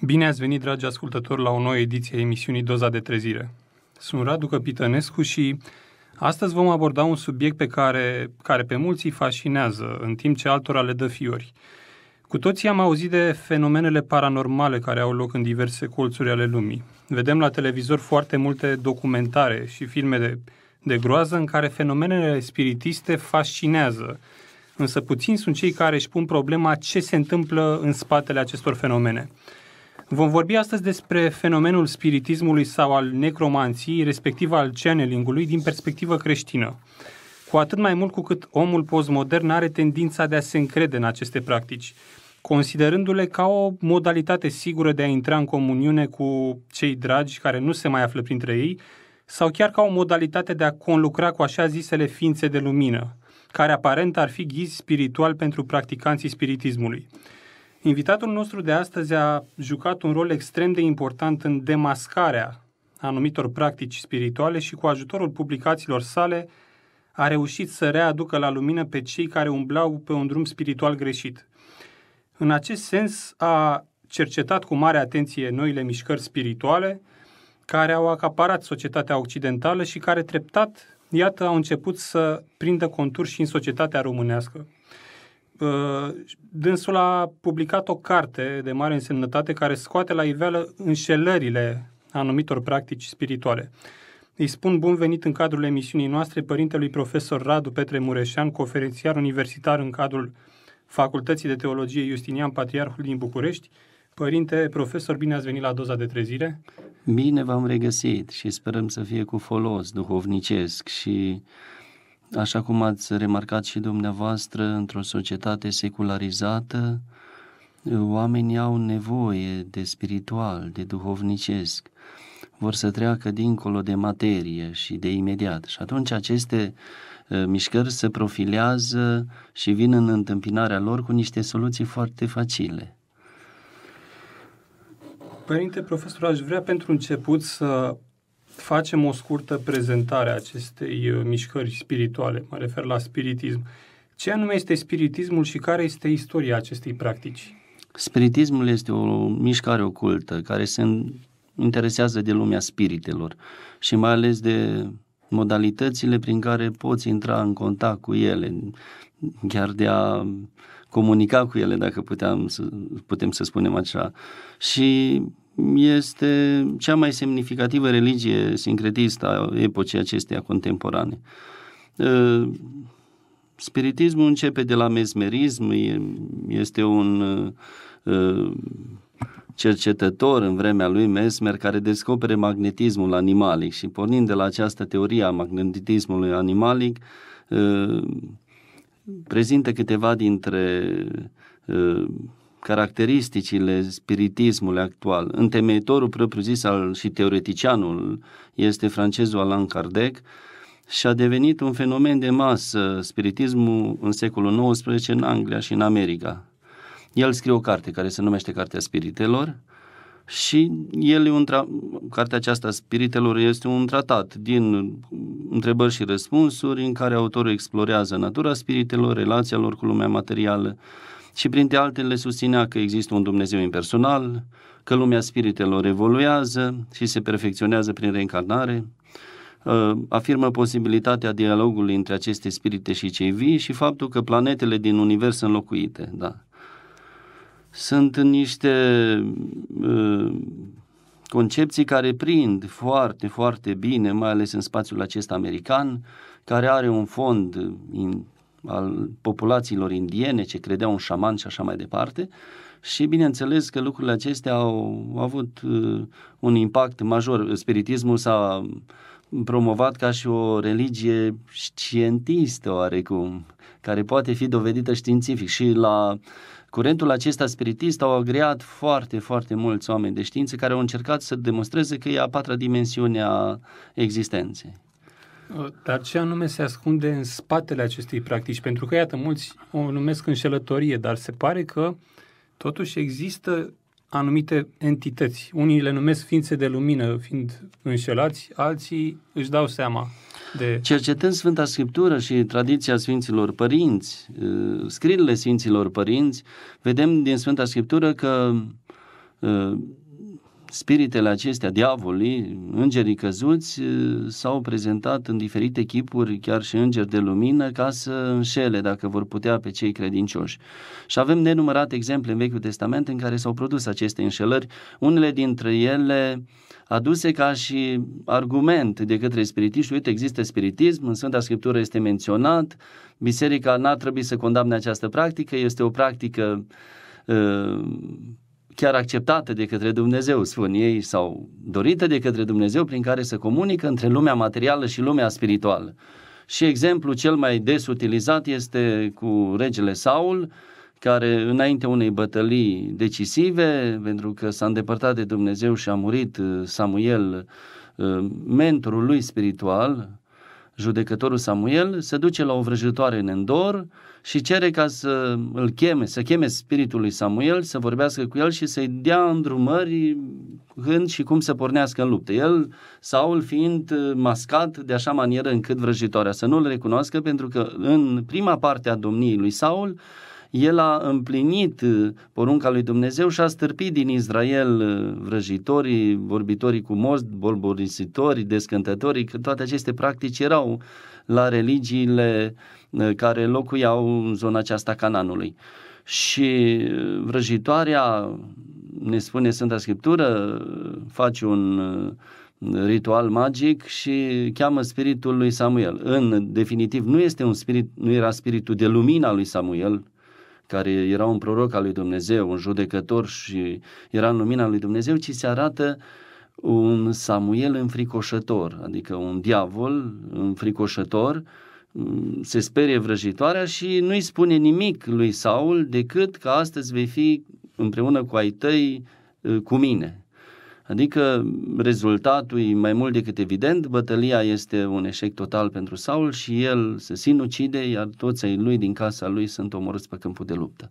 Bine ați venit, dragi ascultători, la o nouă ediție a emisiunii Doza de Trezire. Sunt Radu Căpitănescu și astăzi vom aborda un subiect pe care, care pe mulți îi fascinează, în timp ce altora le dă fiori. Cu toții am auzit de fenomenele paranormale care au loc în diverse colțuri ale lumii. Vedem la televizor foarte multe documentare și filme de, de groază în care fenomenele spiritiste fascinează însă puțini sunt cei care își pun problema ce se întâmplă în spatele acestor fenomene. Vom vorbi astăzi despre fenomenul spiritismului sau al necromanției, respectiv al channelingului, din perspectivă creștină. Cu atât mai mult cu cât omul postmodern are tendința de a se încrede în aceste practici, considerându-le ca o modalitate sigură de a intra în comuniune cu cei dragi care nu se mai află printre ei, sau chiar ca o modalitate de a conlucra cu așa zisele ființe de lumină – care aparent ar fi ghizi spiritual pentru practicanții spiritismului. Invitatul nostru de astăzi a jucat un rol extrem de important în demascarea anumitor practici spirituale și cu ajutorul publicațiilor sale a reușit să readucă la lumină pe cei care umblau pe un drum spiritual greșit. În acest sens a cercetat cu mare atenție noile mișcări spirituale care au acaparat societatea occidentală și care treptat iată, au început să prindă contur și în societatea românească. Uh, dânsul a publicat o carte de mare însemnătate care scoate la iveală înșelările anumitor practici spirituale. Îi spun bun venit în cadrul emisiunii noastre părintelui profesor Radu Petre Mureșan, conferențiar universitar în cadrul Facultății de Teologie Justinian Patriarhul din București. Părinte, profesor, bine ați venit la doza de trezire. Bine v-am regăsit și sperăm să fie cu folos duhovnicesc și, așa cum ați remarcat și dumneavoastră, într-o societate secularizată, oamenii au nevoie de spiritual, de duhovnicesc. Vor să treacă dincolo de materie și de imediat. Și atunci aceste ă, mișcări se profilează și vin în întâmpinarea lor cu niște soluții foarte facile Părinte profesor, aș vrea pentru început să facem o scurtă prezentare a acestei uh, mișcări spirituale. Mă refer la spiritism. Ce anume este spiritismul și care este istoria acestei practici? Spiritismul este o mișcare ocultă care se interesează de lumea spiritelor și mai ales de modalitățile prin care poți intra în contact cu ele, chiar de a comunica cu ele, dacă puteam să, putem să spunem așa. Și este cea mai semnificativă religie sincretistă a epocii acesteia contemporane. Ă, spiritismul începe de la mesmerism, este un ă, cercetător în vremea lui Mesmer care descopere magnetismul animalic și pornind de la această teorie a magnetismului animalic, ă, prezintă câteva dintre uh, caracteristicile spiritismului actual. Întemeitorul propriu-zis al, și teoreticianul este francezul Alain Kardec și a devenit un fenomen de masă spiritismul în secolul XIX în Anglia și în America. El scrie o carte care se numește Cartea Spiritelor, și el e un tra- cartea aceasta Spiritelor este un tratat din întrebări și răspunsuri în care autorul explorează natura spiritelor, relația lor cu lumea materială și printre altele susținea că există un Dumnezeu impersonal, că lumea spiritelor evoluează și se perfecționează prin reîncarnare, uh, afirmă posibilitatea dialogului între aceste spirite și cei vii și faptul că planetele din univers sunt locuite, da sunt niște uh, concepții care prind foarte, foarte bine, mai ales în spațiul acesta american, care are un fond in, al populațiilor indiene ce credeau un șaman și așa mai departe. Și bineînțeles că lucrurile acestea au, au avut uh, un impact major. Spiritismul s-a promovat ca și o religie științistă oarecum, care poate fi dovedită științific și la uh, Curentul acesta spiritist au agreat foarte, foarte mulți oameni de știință care au încercat să demonstreze că e a patra dimensiune a existenței. Uh, dar ce anume se ascunde în spatele acestei practici? Pentru că, iată, mulți o numesc înșelătorie, dar se pare că totuși există anumite entități. Unii le numesc ființe de lumină, fiind înșelați, alții își dau seama de... Cercetând Sfânta Scriptură și tradiția Sfinților Părinți, uh, scrierile Sfinților Părinți, vedem din Sfânta Scriptură că uh, spiritele acestea, diavolii, îngerii căzuți, eh, s-au prezentat în diferite chipuri, chiar și îngeri de lumină, ca să înșele, dacă vor putea, pe cei credincioși. Și avem nenumărate exemple în Vechiul Testament în care s-au produs aceste înșelări, unele dintre ele aduse ca și argument de către spiritiști. Uite, există spiritism, în Sfânta Scriptură este menționat, biserica n-ar trebui să condamne această practică, este o practică uh, chiar acceptate de către Dumnezeu, spun ei, sau dorite de către Dumnezeu, prin care se comunică între lumea materială și lumea spirituală. Și exemplu cel mai des utilizat este cu regele Saul, care înainte unei bătălii decisive, pentru că s-a îndepărtat de Dumnezeu și a murit uh, Samuel, uh, mentorul lui spiritual, judecătorul Samuel, se duce la o vrăjitoare în Endor și cere ca să îl cheme, să cheme spiritul lui Samuel, să vorbească cu el și să-i dea îndrumări când și cum să pornească în luptă. El, Saul, fiind uh, mascat de așa manieră încât vrăjitoarea să nu-l recunoască, pentru că în prima parte a domniei lui Saul, el a împlinit uh, porunca lui Dumnezeu și a stârpit din Israel uh, vrăjitorii, vorbitorii cu morți, bolborisitorii, descântătorii, că toate aceste practici erau la religiile uh, care locuiau în zona aceasta Cananului. Și vrăjitoarea, ne spune Sfânta Scriptură, face un ritual magic și cheamă spiritul lui Samuel. În definitiv, nu este un spirit, nu era spiritul de lumina lui Samuel, care era un proroc al lui Dumnezeu, un judecător și era în lumina lui Dumnezeu, ci se arată un Samuel înfricoșător, adică un diavol înfricoșător, se sperie vrăjitoarea și nu-i spune nimic lui Saul decât că astăzi vei fi împreună cu ai tăi eh, cu mine. Adică rezultatul e mai mult decât evident, bătălia este un eșec total pentru Saul și el se sinucide, iar toți ai lui din casa lui sunt omorâți pe câmpul de luptă.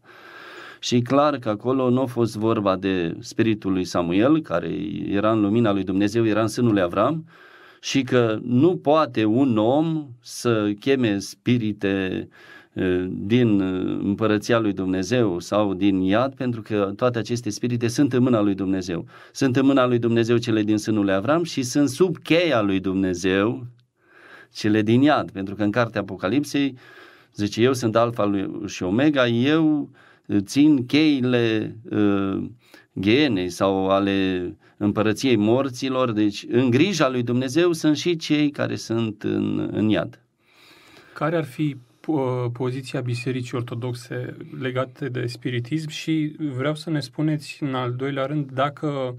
Și clar că acolo nu a fost vorba de spiritul lui Samuel, care era în lumina lui Dumnezeu, era în sânul lui Avram, și că nu poate un om să cheme spirite uh, din împărăția lui Dumnezeu sau din iad, pentru că toate aceste spirite sunt în mâna lui Dumnezeu. Sunt în mâna lui Dumnezeu cele din sânul lui Avram și sunt sub cheia lui Dumnezeu cele din iad, pentru că în cartea Apocalipsei zice eu sunt alfa lui și omega, eu țin cheile uh, ghienei sau ale împărăției morților, deci în grija lui Dumnezeu sunt și cei care sunt în, în iad. Care ar fi poziția Bisericii Ortodoxe legate de spiritism și vreau să ne spuneți, în al doilea rând, dacă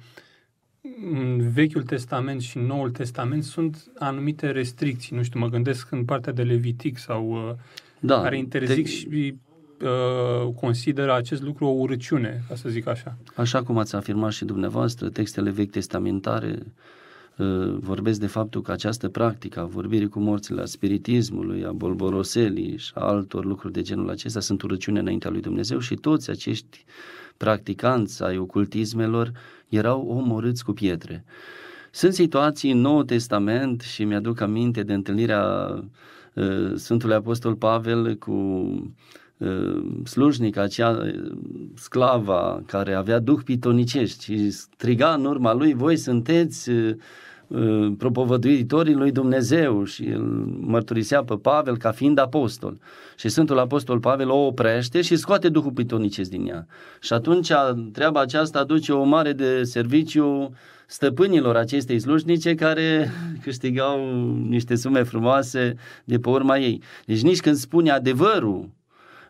în Vechiul Testament și Noul Testament sunt anumite restricții. Nu știu, mă gândesc în partea de Levitic sau uh, da, care interzic te... și uh, consideră acest lucru o urăciune, ca să zic așa. Așa cum ați afirmat și dumneavoastră, textele vechi testamentare uh, vorbesc de faptul că această practică a vorbirii cu morțile, a spiritismului, a bolboroselii și a altor lucruri de genul acesta sunt urăciune înaintea lui Dumnezeu și toți acești practicanți ai ocultismelor erau omorâți cu pietre. Sunt situații în Noul Testament și mi-aduc aminte de întâlnirea uh, Sfântului Apostol Pavel cu slujnica, acea sclava care avea duh pitonicești și striga în urma lui, voi sunteți uh, Uh, propovăduitorii lui Dumnezeu și îl mărturisea pe Pavel ca fiind apostol. Și Sfântul Apostol Pavel o oprește și scoate Duhul Pitonicesc din ea. Și atunci treaba aceasta aduce o mare de serviciu stăpânilor acestei slujnice care câștigau niște sume frumoase de pe urma ei. Deci nici când spune adevărul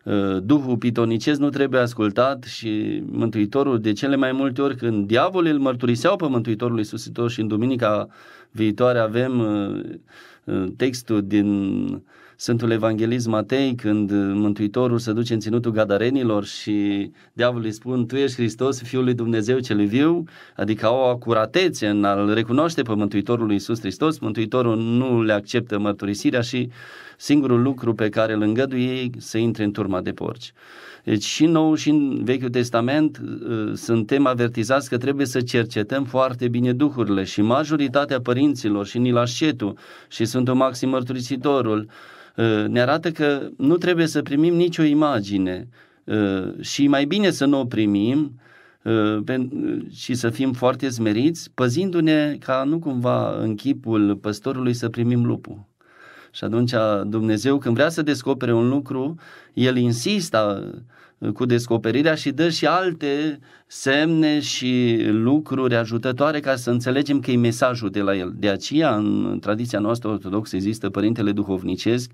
Uh, Duhul pitonicesc nu trebuie ascultat și Mântuitorul de cele mai multe ori când diavolul îl mărturiseau pe Mântuitorul Iisus Hristos și în duminica viitoare avem uh, uh, textul din Sfântul Evanghelist Matei când Mântuitorul se duce în ținutul gadarenilor și diavolul îi spun Tu ești Hristos, Fiul lui Dumnezeu cel viu, adică o acuratețe în a-L recunoaște pe Mântuitorul Iisus Hristos, Mântuitorul nu le acceptă mărturisirea și uh, singurul lucru pe care îl îngăduie ei să intre în turma de porci. Deci și în Nou și în Vechiul Testament uh, suntem avertizați că trebuie să cercetăm foarte bine duhurile și majoritatea părinților și Nilașetul și Sfântul Maxim Mărturisitorul uh, ne arată că nu trebuie să primim nicio imagine uh, și mai bine să nu o primim și să fim foarte smeriți, păzindu-ne ca nu cumva în chipul păstorului să primim lupul. Și atunci Dumnezeu, când vrea să descopere un lucru, El insistă uh, cu descoperirea și dă și alte semne și lucruri ajutătoare ca să înțelegem că e mesajul de la el. De aceea, în tradiția noastră ortodoxă există Părintele Duhovnicesc,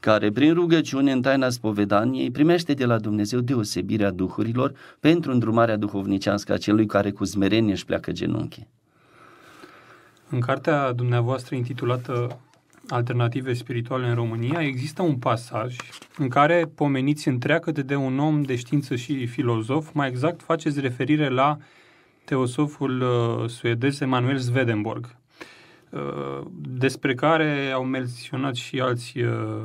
care prin rugăciune în taina spovedaniei primește de la Dumnezeu deosebirea duhurilor pentru îndrumarea duhovnicească a celui care cu smerenie își pleacă genunchi. În cartea dumneavoastră intitulată alternative spirituale în România, există un pasaj în care pomeniți întreagă de un om de știință și filozof, mai exact faceți referire la teosoful uh, suedez Emanuel Swedenborg, uh, despre care au menționat și alți uh,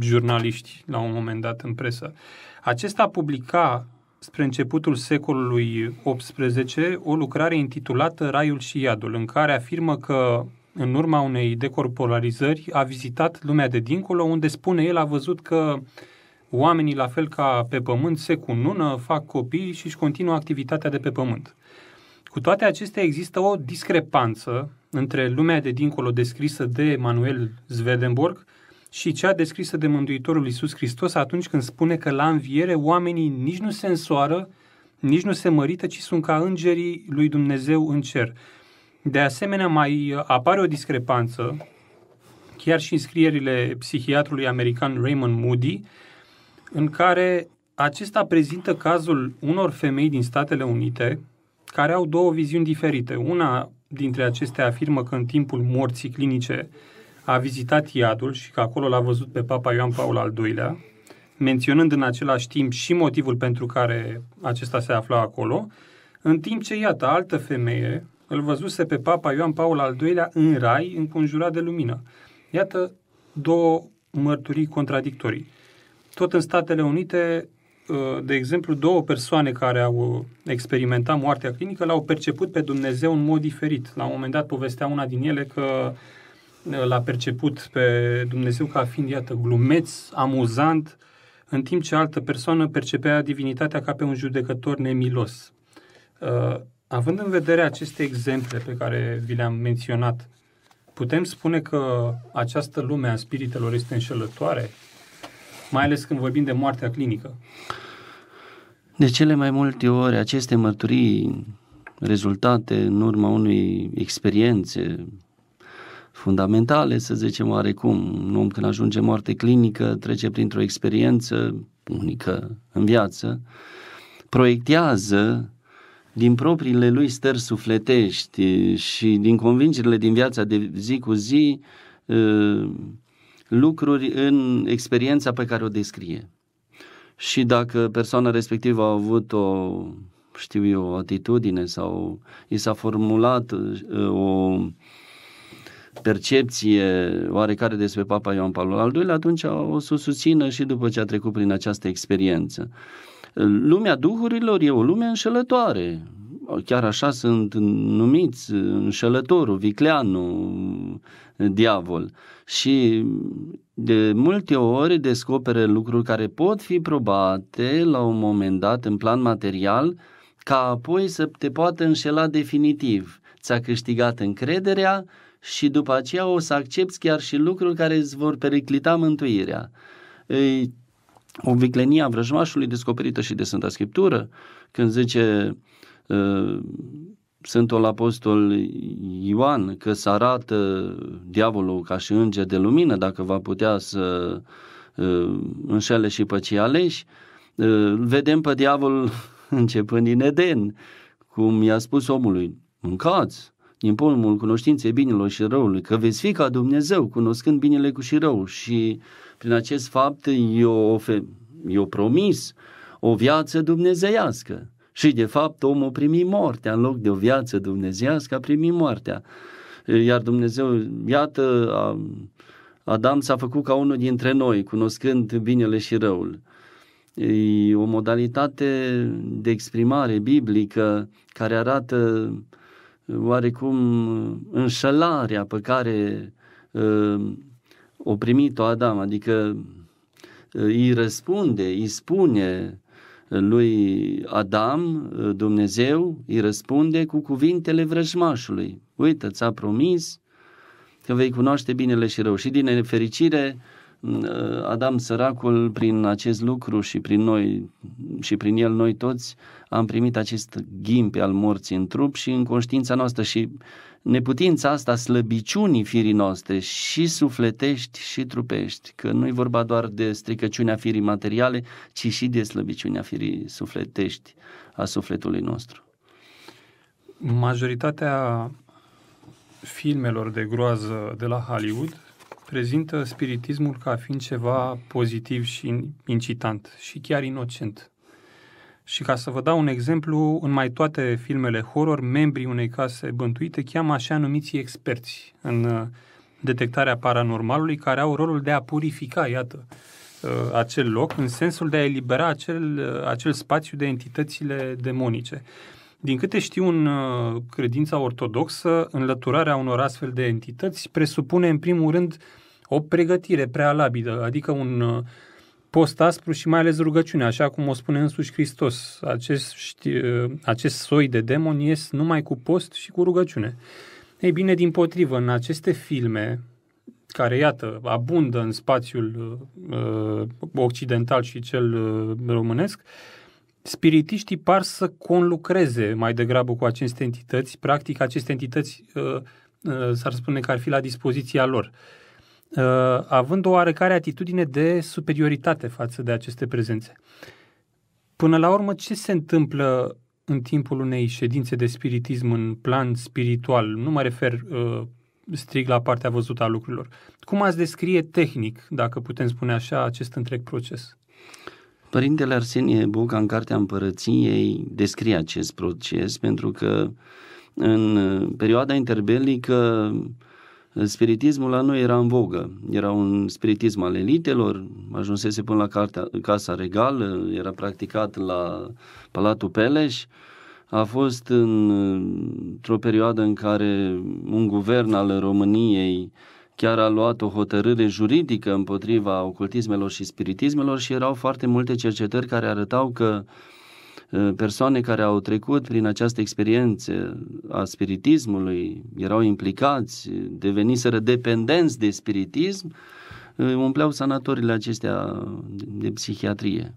jurnaliști la un moment dat în presă. Acesta publica spre începutul secolului XVIII o lucrare intitulată Raiul și Iadul, în care afirmă că în urma unei decorporalizări, a vizitat lumea de dincolo, unde spune el a văzut că oamenii, la fel ca pe pământ, se cunună, fac copii și își continuă activitatea de pe pământ. Cu toate acestea există o discrepanță între lumea de dincolo descrisă de Manuel Swedenborg și cea descrisă de Mântuitorul Iisus Hristos atunci când spune că la înviere oamenii nici nu se însoară, nici nu se mărită, ci sunt ca îngerii lui Dumnezeu în cer. De asemenea, mai uh, apare o discrepanță, chiar și în scrierile psihiatrului american Raymond Moody, în care acesta prezintă cazul unor femei din Statele Unite care au două viziuni diferite. Una dintre acestea afirmă că în timpul morții clinice a vizitat iadul și că acolo l-a văzut pe Papa Ioan Paul al II-lea, menționând în același timp și motivul pentru care acesta se afla acolo, în timp ce, iată, altă femeie îl văzuse pe Papa Ioan Paul al II-lea în rai, înconjurat de lumină. Iată două mărturii contradictorii. Tot în Statele Unite, ă, de exemplu, două persoane care au ă, experimentat moartea clinică l-au perceput pe Dumnezeu în mod diferit. La un moment dat povestea una din ele că ă, l-a perceput pe Dumnezeu ca fiind, iată, glumeț, amuzant, în timp ce altă persoană percepea divinitatea ca pe un judecător nemilos. Având în vedere aceste exemple pe care vi le-am menționat, putem spune că această lume a spiritelor este înșelătoare, mai ales când vorbim de moartea clinică. De cele mai multe ori, aceste mărturii rezultate în urma unei experiențe fundamentale, să zicem oarecum. Un om când ajunge moarte clinică trece printr-o experiență unică în viață, proiectează din propriile lui stări sufletești și din convingerile din viața de zi cu zi lucruri în experiența pe care o descrie. Și dacă persoana respectivă a avut o, știu eu, atitudine sau i s-a formulat o percepție oarecare despre Papa Ioan Paul al ii atunci o să susțină și după ce a trecut prin această experiență. Lumea duhurilor e o lume înșelătoare. Chiar așa sunt numiți înșelătorul, vicleanul, diavol. Și de multe ori descopere lucruri care pot fi probate la un moment dat în plan material, ca apoi să te poată înșela definitiv. Ți-a câștigat încrederea și după aceea o să accepti chiar și lucruri care îți vor periclita mântuirea o a vrăjmașului descoperită și de Sfânta Scriptură, când zice uh, Sfântul Apostol Ioan că se arată diavolul ca și înger de lumină, dacă va putea să uh, înșele și pe cei aleși, uh, vedem pe diavol începând din Eden, cum i-a spus omului, mâncați din pomul cunoștinței binilor și răului, că veți fi ca Dumnezeu, cunoscând binele cu și rău și uh, prin acest fapt i-o promis o viață dumnezeiască. Și de fapt omul primi moartea, în loc de o viață dumnezeiască a primit moartea. Iar Dumnezeu, iată, Adam s-a făcut ca unul dintre noi, cunoscând binele și răul. E o modalitate de exprimare biblică care arată oarecum înșelarea pe care ă, o primit-o Adam, adică uh, îi răspunde, îi spune uh, lui Adam, uh, Dumnezeu, îi răspunde cu cuvintele vrăjmașului. Uite, ți-a promis că vei cunoaște binele și rău. Și din nefericire, mm, Adam săracul, prin acest lucru și prin noi și prin el noi toți, am primit acest ghimpe al morții în trup și în conștiința noastră și neputința asta slăbiciunii firii noastre și sufletești și trupești, că nu e vorba doar de stricăciunea firii materiale, ci și de slăbiciunea firii sufletești a sufletului nostru. Majoritatea filmelor de groază de la Hollywood prezintă spiritismul ca fiind ceva pozitiv și incitant și chiar inocent. Și ca să vă dau un exemplu, în mai toate filmele horror, membrii unei case bântuite cheamă așa numiți experți în uh, detectarea paranormalului, care au rolul de a purifica, iată, uh, acel loc, în sensul de a elibera acel, uh, acel spațiu de entitățile demonice. Din câte știu în credința ortodoxă, înlăturarea unor astfel de entități presupune, în primul rând, o pregătire prealabilă, adică un post aspru și mai ales rugăciune, așa cum o spune însuși Hristos. Acest, acest soi de demon ies numai cu post și cu rugăciune. Ei bine, din potrivă, în aceste filme, care, iată, abundă în spațiul uh, occidental și cel uh, românesc, spiritiștii par să conlucreze mai degrabă cu aceste entități. Practic, aceste entități uh, uh, s-ar spune că ar fi la dispoziția lor. Uh, Uh, având o oarecare atitudine de superioritate față de aceste prezențe. Până la urmă, ce se întâmplă în timpul unei ședințe de spiritism în plan spiritual? Nu mă refer uh, strict la partea văzută a lucrurilor. Cum ați descrie tehnic, dacă putem spune așa, acest întreg proces? Părintele Arsenie Boca, în Cartea Împărăției, descrie acest proces pentru că în uh, perioada interbelică Spiritismul la noi era în vogă, era un spiritism al elitelor, ajunsese până la cartea, Casa Regală, era practicat la Palatul Peleș, a fost în, într-o perioadă în care un guvern al României chiar a luat o hotărâre juridică împotriva ocultismelor și spiritismelor și erau foarte multe cercetări care arătau că uh, Eh, persoane care au trecut prin această experiență a spiritismului, erau implicați, deveniseră dependenți de spiritism, eh, umpleau sanatorile acestea de psihiatrie.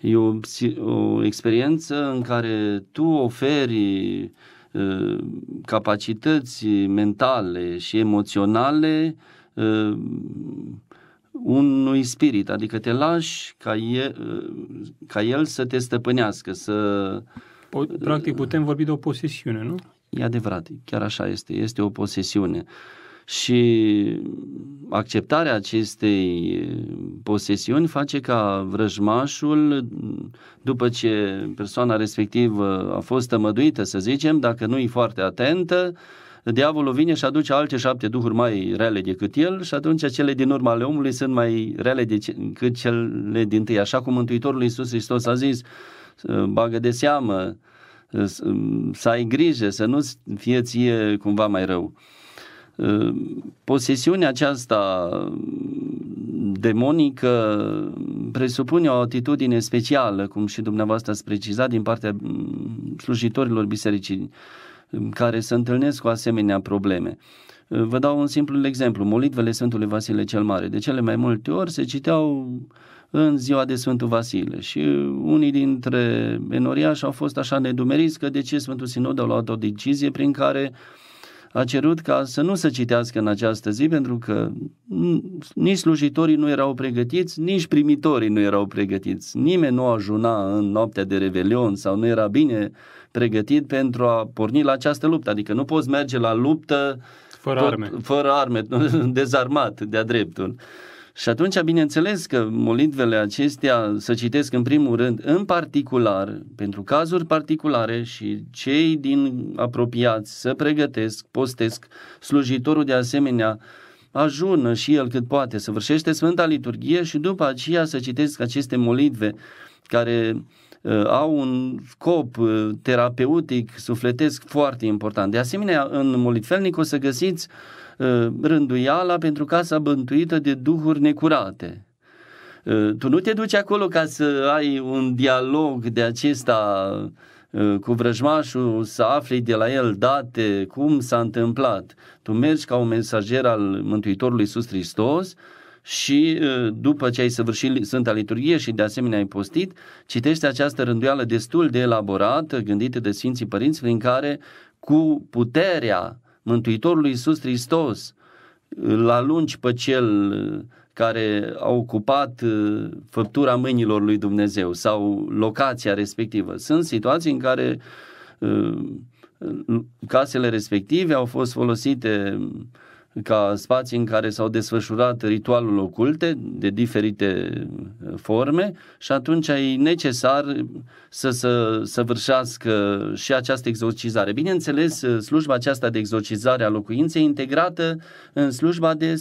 E o, o experiență în care tu oferi eh, capacități mentale și emoționale unui spirit, adică te lași ca el, ca el să te stăpânească, să... Practic uh, putem vorbi de o posesiune, nu? E adevărat, chiar așa este, este o posesiune. Și acceptarea acestei posesiuni face ca vrăjmașul, după ce persoana respectivă a fost tămăduită, să zicem, dacă nu e foarte atentă, diavolul vine și aduce alte șapte duhuri mai rele decât el și atunci cele din urma ale omului sunt mai rele decât cele din tâi. Așa cum Mântuitorul Iisus Hristos a zis, bagă de seamă, să ai grijă, să nu fie ție cumva mai rău. Posesiunea aceasta demonică presupune o atitudine specială, cum și dumneavoastră ați precizat, din partea mm, slujitorilor bisericii care se întâlnesc cu asemenea probleme. Vă dau un simplu exemplu. Molitvele Sfântului Vasile cel Mare. De cele mai multe ori se citeau în ziua de Sfântul Vasile și unii dintre enoriași au fost așa nedumeriți că de ce Sfântul Sinod a luat o decizie prin care a cerut ca să nu se citească în această zi pentru că nici slujitorii nu erau pregătiți, nici primitorii nu erau pregătiți. Nimeni nu ajuna în noaptea de revelion sau nu era bine uh, pregătit pentru a porni la această luptă. Adică nu poți merge la luptă fără tot, arme, fără arme dezarmat de-a dreptul. Și atunci, bineînțeles că molitvele acestea să citesc în primul rând, în particular, pentru cazuri particulare și cei din apropiați să pregătesc, postesc, slujitorul de asemenea ajună și el cât poate, să vârșește Sfânta Liturghie și după aceea să citesc aceste molitve care Uh, au un scop uh, terapeutic, sufletesc foarte important. De asemenea, în Molitfelnic o să găsiți uh, rânduiala pentru casa bântuită de duhuri necurate. Tu nu te duci acolo ca să ai un dialog de acesta cu vrăjmașul, să afli de la el date, cum s-a întâmplat. Tu mergi ca un mesager al Mântuitorului Iisus Hristos, și uh, după ce ai săvârșit Sfânta Liturghie și de asemenea ai postit, citește această rânduială destul de elaborată, gândită de Sfinții Părinți, prin care cu puterea Mântuitorului Iisus Hristos îl alungi pe cel uh, care a ocupat uh, făptura mâinilor lui Dumnezeu sau locația respectivă. Sunt situații în care casele respective au fost folosite uh, ca spații în care s-au desfășurat ritualul oculte de diferite uh, forme și atunci e necesar să, să săvârșească și această exorcizare. Bineînțeles, uh, slujba aceasta de exorcizare a locuinței integrată în slujba de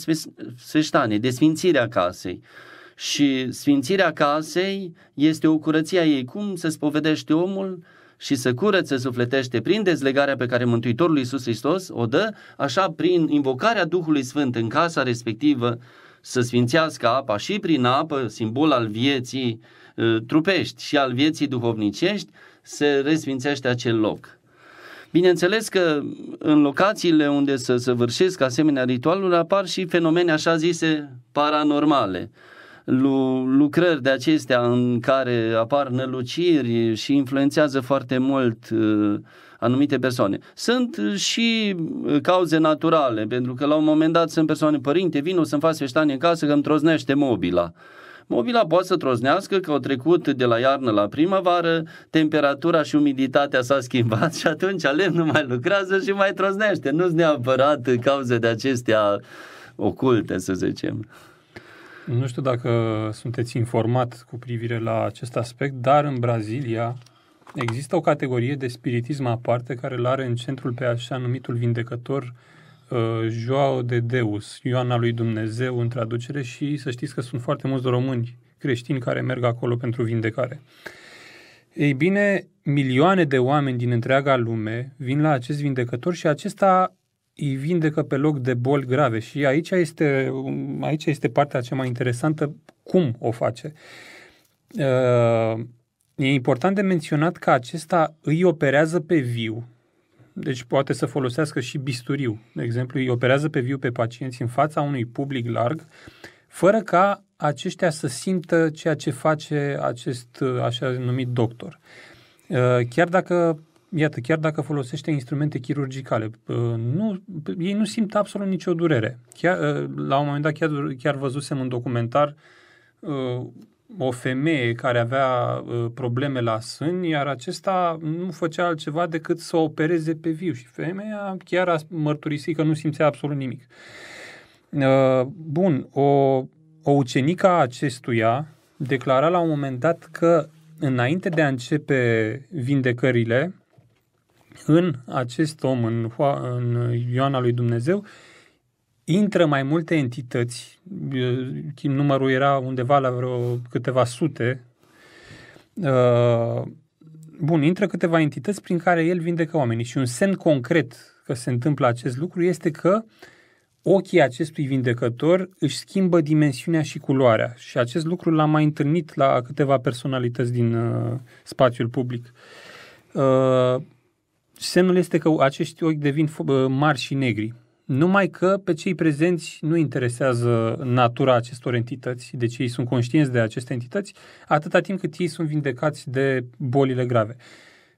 sfeștanie, de sfințirea casei. Și sfințirea casei este o curăție a ei. Cum se spovedește omul? și să curățe sufletește prin dezlegarea pe care Mântuitorul Iisus Hristos o dă, așa prin invocarea Duhului Sfânt în casa respectivă să sfințească apa și prin apă, simbol al vieții ă, trupești și al vieții duhovnicești, se resfințește acel loc. Bineînțeles că în locațiile unde să săvârșesc asemenea ritualuri apar și fenomene așa zise paranormale lucrări de acestea în care apar năluciri și influențează foarte mult uh, anumite persoane. Sunt uh, și uh, cauze naturale, pentru că la un moment dat sunt persoane, părinte, vin, o să-mi faci feștani în casă că îmi troznește mobila. Mobila poate să troznească că au trecut de la iarnă la primăvară, temperatura și umiditatea s-a schimbat și atunci lemnul mai lucrează și mai troznește. Nu-s neapărat cauze de acestea oculte, să zicem. Nu știu dacă sunteți informat cu privire la acest aspect, dar în Brazilia există o categorie de spiritism aparte care îl are în centrul pe așa numitul vindecător uh, Joao de Deus, Ioana lui Dumnezeu în traducere și să știți că sunt foarte mulți români creștini care merg acolo pentru vindecare. ei bine, milioane de oameni din întreaga lume vin la acest vindecător și acesta îi vindecă pe loc de boli grave. Și aici este, aici este partea cea mai interesantă, cum o face. Uh, e important de menționat că acesta îi operează pe viu, deci poate să folosească și bisturiu. De exemplu, îi operează pe viu pe pacienți în fața unui public larg, fără ca aceștia să simtă ceea ce face acest așa numit doctor. Uh, chiar dacă iată, chiar dacă folosește instrumente chirurgicale, nu, ei nu simt absolut nicio durere. Chiar, ă, la un moment dat chiar, chiar văzusem un documentar ă, o femeie care avea ă, probleme la sân, iar acesta nu făcea altceva decât să o opereze pe viu și femeia chiar a mărturisit că nu simțea absolut nimic. Bun, o, o ucenică a acestuia declara la un moment dat că înainte de a începe vindecările, în acest om, în, în Ioana lui Dumnezeu, intră mai multe entități, numărul era undeva la vreo câteva sute, uh, bun, intră câteva entități prin care el vindecă oamenii și un semn concret că se întâmplă acest lucru este că ochii acestui vindecător își schimbă dimensiunea și culoarea și acest lucru l-am mai întâlnit la câteva personalități din uh, spațiul public. Uh, Semnul este că acești ochi devin mari și negri. Numai că pe cei prezenți nu interesează natura acestor entități, deci ei sunt conștienți de aceste entități, atâta timp cât ei sunt vindecați de bolile grave.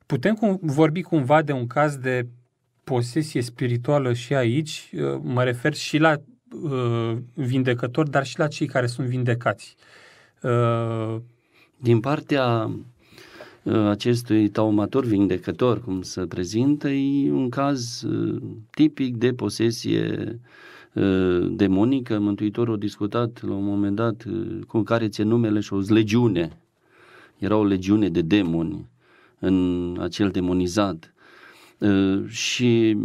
Putem vorbi cumva de un caz de posesie spirituală și aici, ă, mă refer și la ă, vindecători, dar și la cei care sunt vindecați. Ă, Din partea Uh, acestui taumator vindecător, cum se prezintă, e un caz uh, tipic de posesie uh, demonică. Mântuitorul a discutat la un moment dat cu care ți numele și o legiune. Era o legiune de demoni în acel demonizat. Și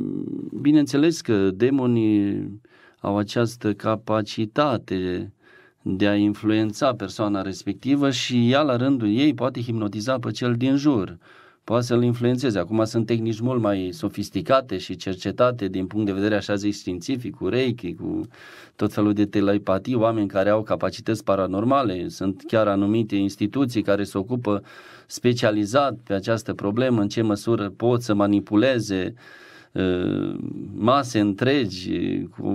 bineînțeles că demonii au această capacitate de a influența persoana respectivă și ea la rândul ei poate hipnotiza pe cel din jur, poate să-l influențeze. Acum sunt tehnici mult mai sofisticate și cercetate din punct de vedere așa zis științific, cu reiki, cu tot felul de telepatii, oameni care au capacități paranormale. Sunt chiar anumite instituții care se ocupă specializat pe această problemă, în ce măsură pot să manipuleze uh, Ă, mase întregi cu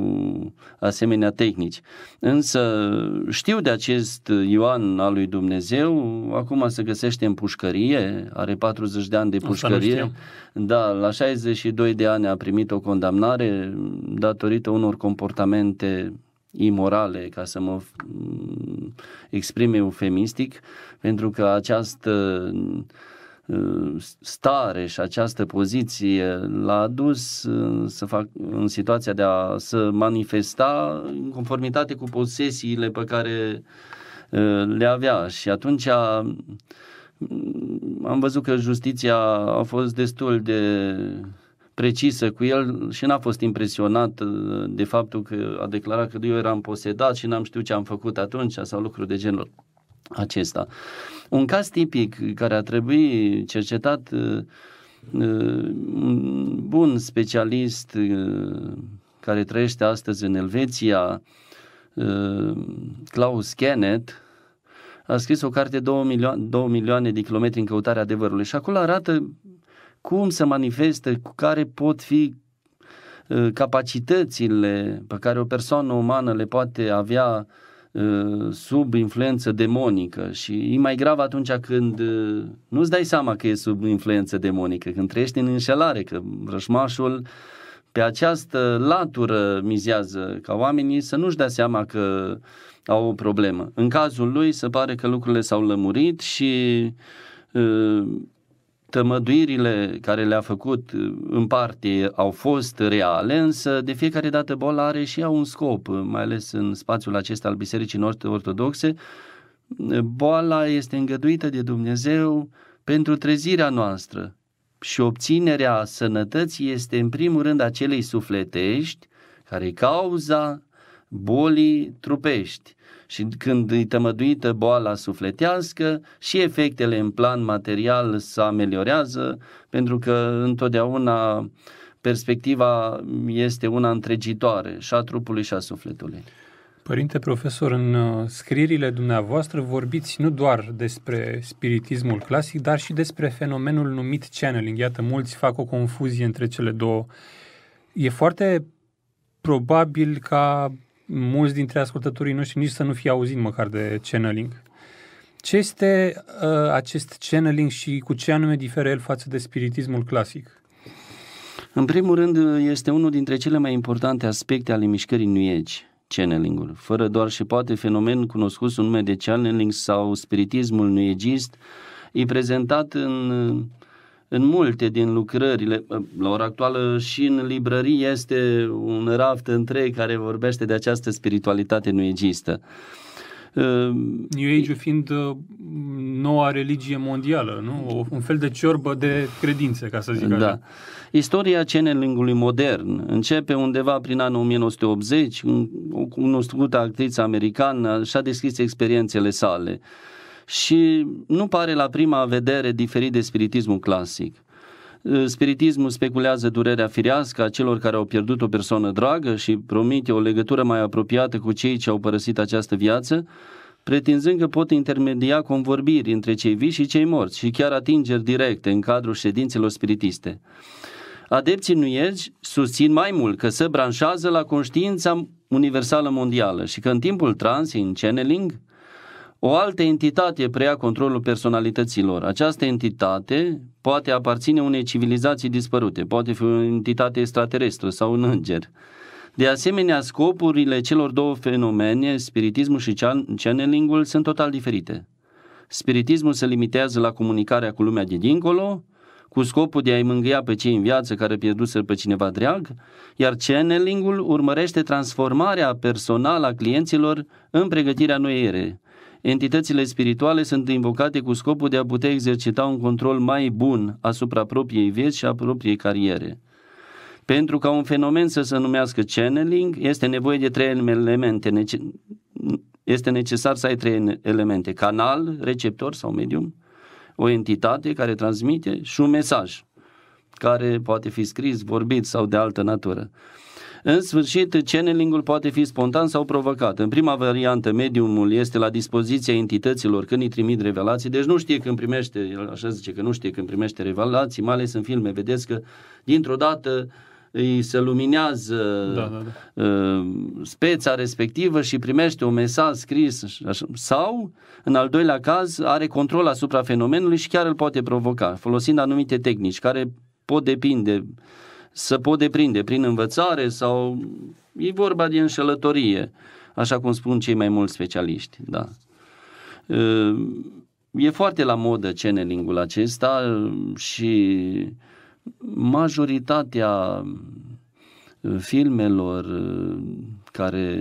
asemenea tehnici. Însă știu de acest Ioan al lui Dumnezeu, acum se găsește în pușcărie, are 40 de ani de pușcărie. Da, la 62 de ani a primit o condamnare datorită unor comportamente imorale, ca să mă exprim eufemistic, pentru că această stare și această poziție l-a adus uh, să fac, în situația de a să manifesta în conformitate cu posesiile pe care uh, le avea și atunci uh, am văzut că justiția a fost destul de precisă cu el și n-a fost impresionat de faptul că a declarat că eu eram posedat și n-am știut ce am făcut atunci sau lucruri de genul acesta. Uh, un caz tipic care a trebuit cercetat uh, uh, un bun specialist uh, care trăiește astăzi în Elveția, Klaus Kennet, a scris o carte 2 milioane, 2 milioane de kilometri în căutarea adevărului și acolo arată cum se manifestă, cu care pot fi capacitățile pe care o persoană umană le poate avea uh, Uh, sub influență demonică și e mai grav atunci când uh, nu-ți dai seama că e sub influență demonică, când trăiești în înșelare, că rășmașul pe această latură mizează ca oamenii să nu-și dea seama că au o problemă. În cazul lui se pare că lucrurile s-au lămurit și uh, tămăduirile care le-a făcut uh, în parte au fost reale, însă de fiecare dată boala are și ea un scop, uh, mai ales în spațiul acesta al Bisericii noastre Ortodoxe. Boala este îngăduită de Dumnezeu pentru trezirea noastră și obținerea sănătății este în primul rând acelei sufletești, care e cauza bolii trupești și când e tămăduită boala sufletească și efectele în plan material se ameliorează, pentru că întotdeauna perspectiva este una întregitoare și a trupului și a sufletului. Părinte profesor, în uh, scrierile dumneavoastră vorbiți nu doar despre spiritismul clasic, dar și despre fenomenul numit channeling. Iată, mulți fac o confuzie între cele două. E foarte probabil ca mulți dintre ascultătorii noștri nici să nu fie auzit măcar de channeling. Ce este uh, acest channeling și cu ce anume diferă el față de spiritismul clasic? În primul rând, este unul dintre cele mai importante aspecte ale mișcării New Age, channelingul. Fără doar și poate fenomen cunoscut sub nume de channeling sau spiritismul nuiegist, e prezentat în în multe din lucrările, la ora actuală și în librării este un raft întreg care vorbește de această spiritualitate nu există. Ehm, New age fiind uh, noua religie mondială, nu? Un fel de ciorbă de credințe, ca să zic da. așa. Istoria channelingului modern începe undeva prin anul 1980, o cunoscută actriță americană și-a descris experiențele sale și nu pare la prima vedere diferit de spiritismul clasic. Uh, spiritismul speculează durerea firească a celor care au pierdut o persoană dragă și promite o legătură mai apropiată cu cei ce au părăsit această viață, pretinzând că pot intermedia convorbiri între cei vii și cei morți și chiar atingeri directe în cadrul ședințelor spiritiste. Adepții nuiergi susțin mai mult că se branșează la conștiința universală mondială și că în timpul transi, în channeling, o altă entitate preia controlul personalităților. Această entitate poate aparține unei civilizații dispărute, poate fi o entitate extraterestră sau un înger. De asemenea, scopurile celor două fenomene, spiritismul și channelingul, sunt total diferite. Spiritismul se limitează la comunicarea cu lumea de dincolo, cu scopul de a-i mângâia pe cei în viață care pierduseră pe cineva drag, iar channelingul urmărește transformarea personală a clienților în pregătirea noi ere, entitățile spirituale sunt invocate cu scopul de a putea exercita un control mai bun asupra propriei vieți și a propriei cariere. Pentru ca un fenomen să se numească channeling, este nevoie de trei elemente. este necesar să ai trei elemente. Canal, receptor sau medium, o entitate care transmite și un mesaj care poate fi scris, vorbit sau de altă natură. În sfârșit, channeling-ul poate fi spontan sau provocat. În prima variantă, mediumul este la dispoziția entităților când îi trimit revelații, deci nu știe când primește, el așa zice că nu știe când primește revelații, mai ales în filme, vedeți că dintr-o dată îi se luminează da, da, da. Ă, speța respectivă și primește un mesaj scris sau, în al doilea caz, are control asupra fenomenului și chiar îl poate provoca, folosind anumite tehnici care pot depinde să pot deprinde prin învățare sau e vorba de înșelătorie, așa cum spun cei mai mulți specialiști, da. Ă, e foarte la modă channeling-ul acesta și majoritatea filmelor care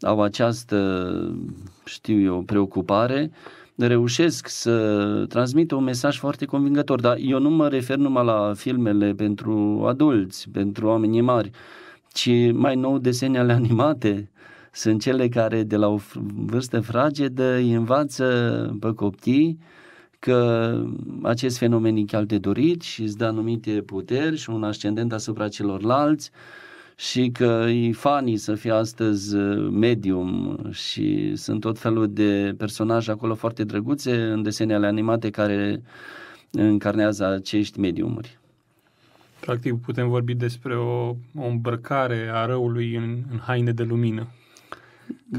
au această, știu eu, preocupare, uh, reușesc să transmită un mesaj foarte convingător, dar eu nu mă refer numai la filmele pentru adulți, pentru oamenii mari, ci mai nou desenele animate sunt cele care de la o vârstă fragedă îi învață pe copii că acest fenomen e chiar de dorit și îți dă anumite puteri și un ascendent asupra celorlalți și că e fanii să fie astăzi uh, medium și sunt tot felul de personaje acolo foarte drăguțe în desenele animate care încarnează acești mediumuri. Practic putem vorbi despre o, o îmbrăcare a răului în, în haine de lumină,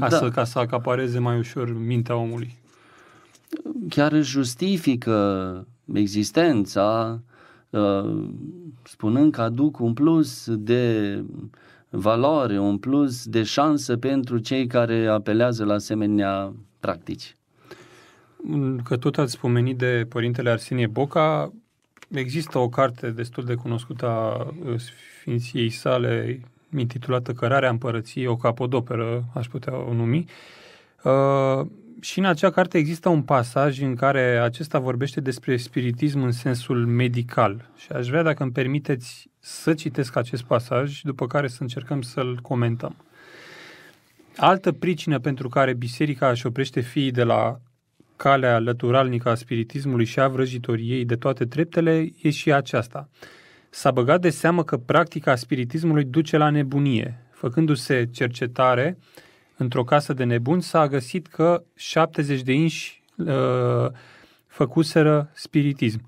ca, da. să, ca să acapareze mai ușor mintea omului. Chiar justifică existența uh, Uh, spunând că aduc un plus de valoare, un plus de șansă pentru cei care apelează la asemenea practici. Că tot ați spomenit de părintele Arsenie Boca, există o carte destul de cunoscută a uh, Sfinției sale, intitulată Cărarea Împărăției, o capodoperă, aș putea o numi, uh, și în acea carte există un pasaj în care acesta vorbește despre spiritism în sensul medical și aș vrea, dacă îmi permiteți, să citesc acest pasaj, după care să încercăm să-l comentăm. Altă pricină pentru care biserica își oprește fiii de la calea lăturalnică a spiritismului și a vrăjitoriei de toate treptele e și aceasta. S-a băgat de seamă că practica spiritismului duce la nebunie, făcându-se cercetare, într-o casă de nebuni, s-a găsit că 70 de inși uh, făcuseră spiritism.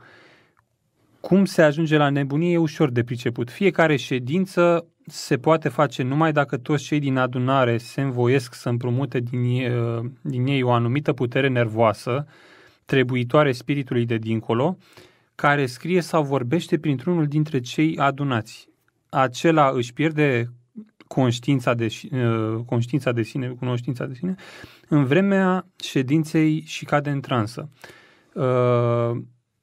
Cum se ajunge la nebunie e ușor de priceput. Fiecare ședință se poate face numai dacă toți cei din adunare se învoiesc să împrumute din, uh, din ei o anumită putere nervoasă, trebuitoare spiritului de dincolo, care scrie sau vorbește printr-unul dintre cei adunați. Acela își pierde conștiința de, uh, conștiința de sine, cunoștința de sine, în vremea ședinței și cade în transă. Uh,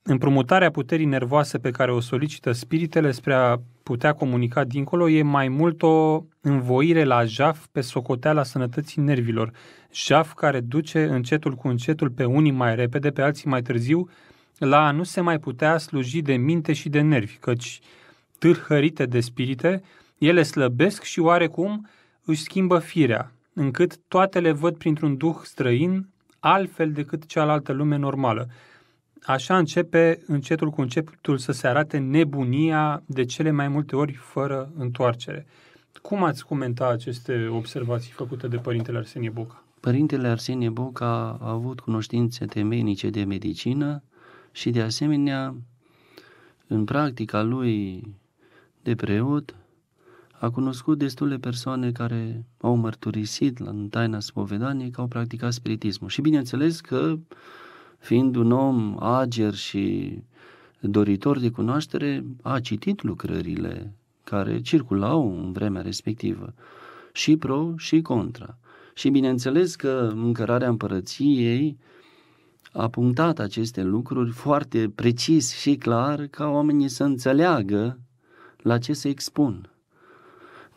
Împrumutarea puterii nervoase pe care o solicită spiritele spre a putea comunica dincolo e mai mult o învoire la jaf pe socoteala sănătății nervilor. Jaf care duce încetul cu încetul pe unii mai repede, pe alții mai târziu, la a nu se mai putea sluji de minte și de nervi, căci târhărite de spirite, ele slăbesc și oarecum își schimbă firea, încât toate le văd printr-un duh străin, altfel decât cealaltă lume normală. Așa începe încetul cu începutul să se arate nebunia de cele mai multe ori fără întoarcere. Cum ați comenta aceste observații făcute de Părintele Arsenie Boca? Părintele Arsenie Boca a avut cunoștințe temenice de medicină și de asemenea în practica lui de preot a cunoscut destule persoane care au mărturisit la taina spovedaniei că au practicat spiritismul. Și bineînțeles că, fiind un om ager și doritor de cunoaștere, a citit lucrările care circulau în vremea respectivă, și pro și contra. Și bineînțeles că încărarea împărăției a punctat aceste lucruri foarte precis și clar ca oamenii să înțeleagă la ce se expun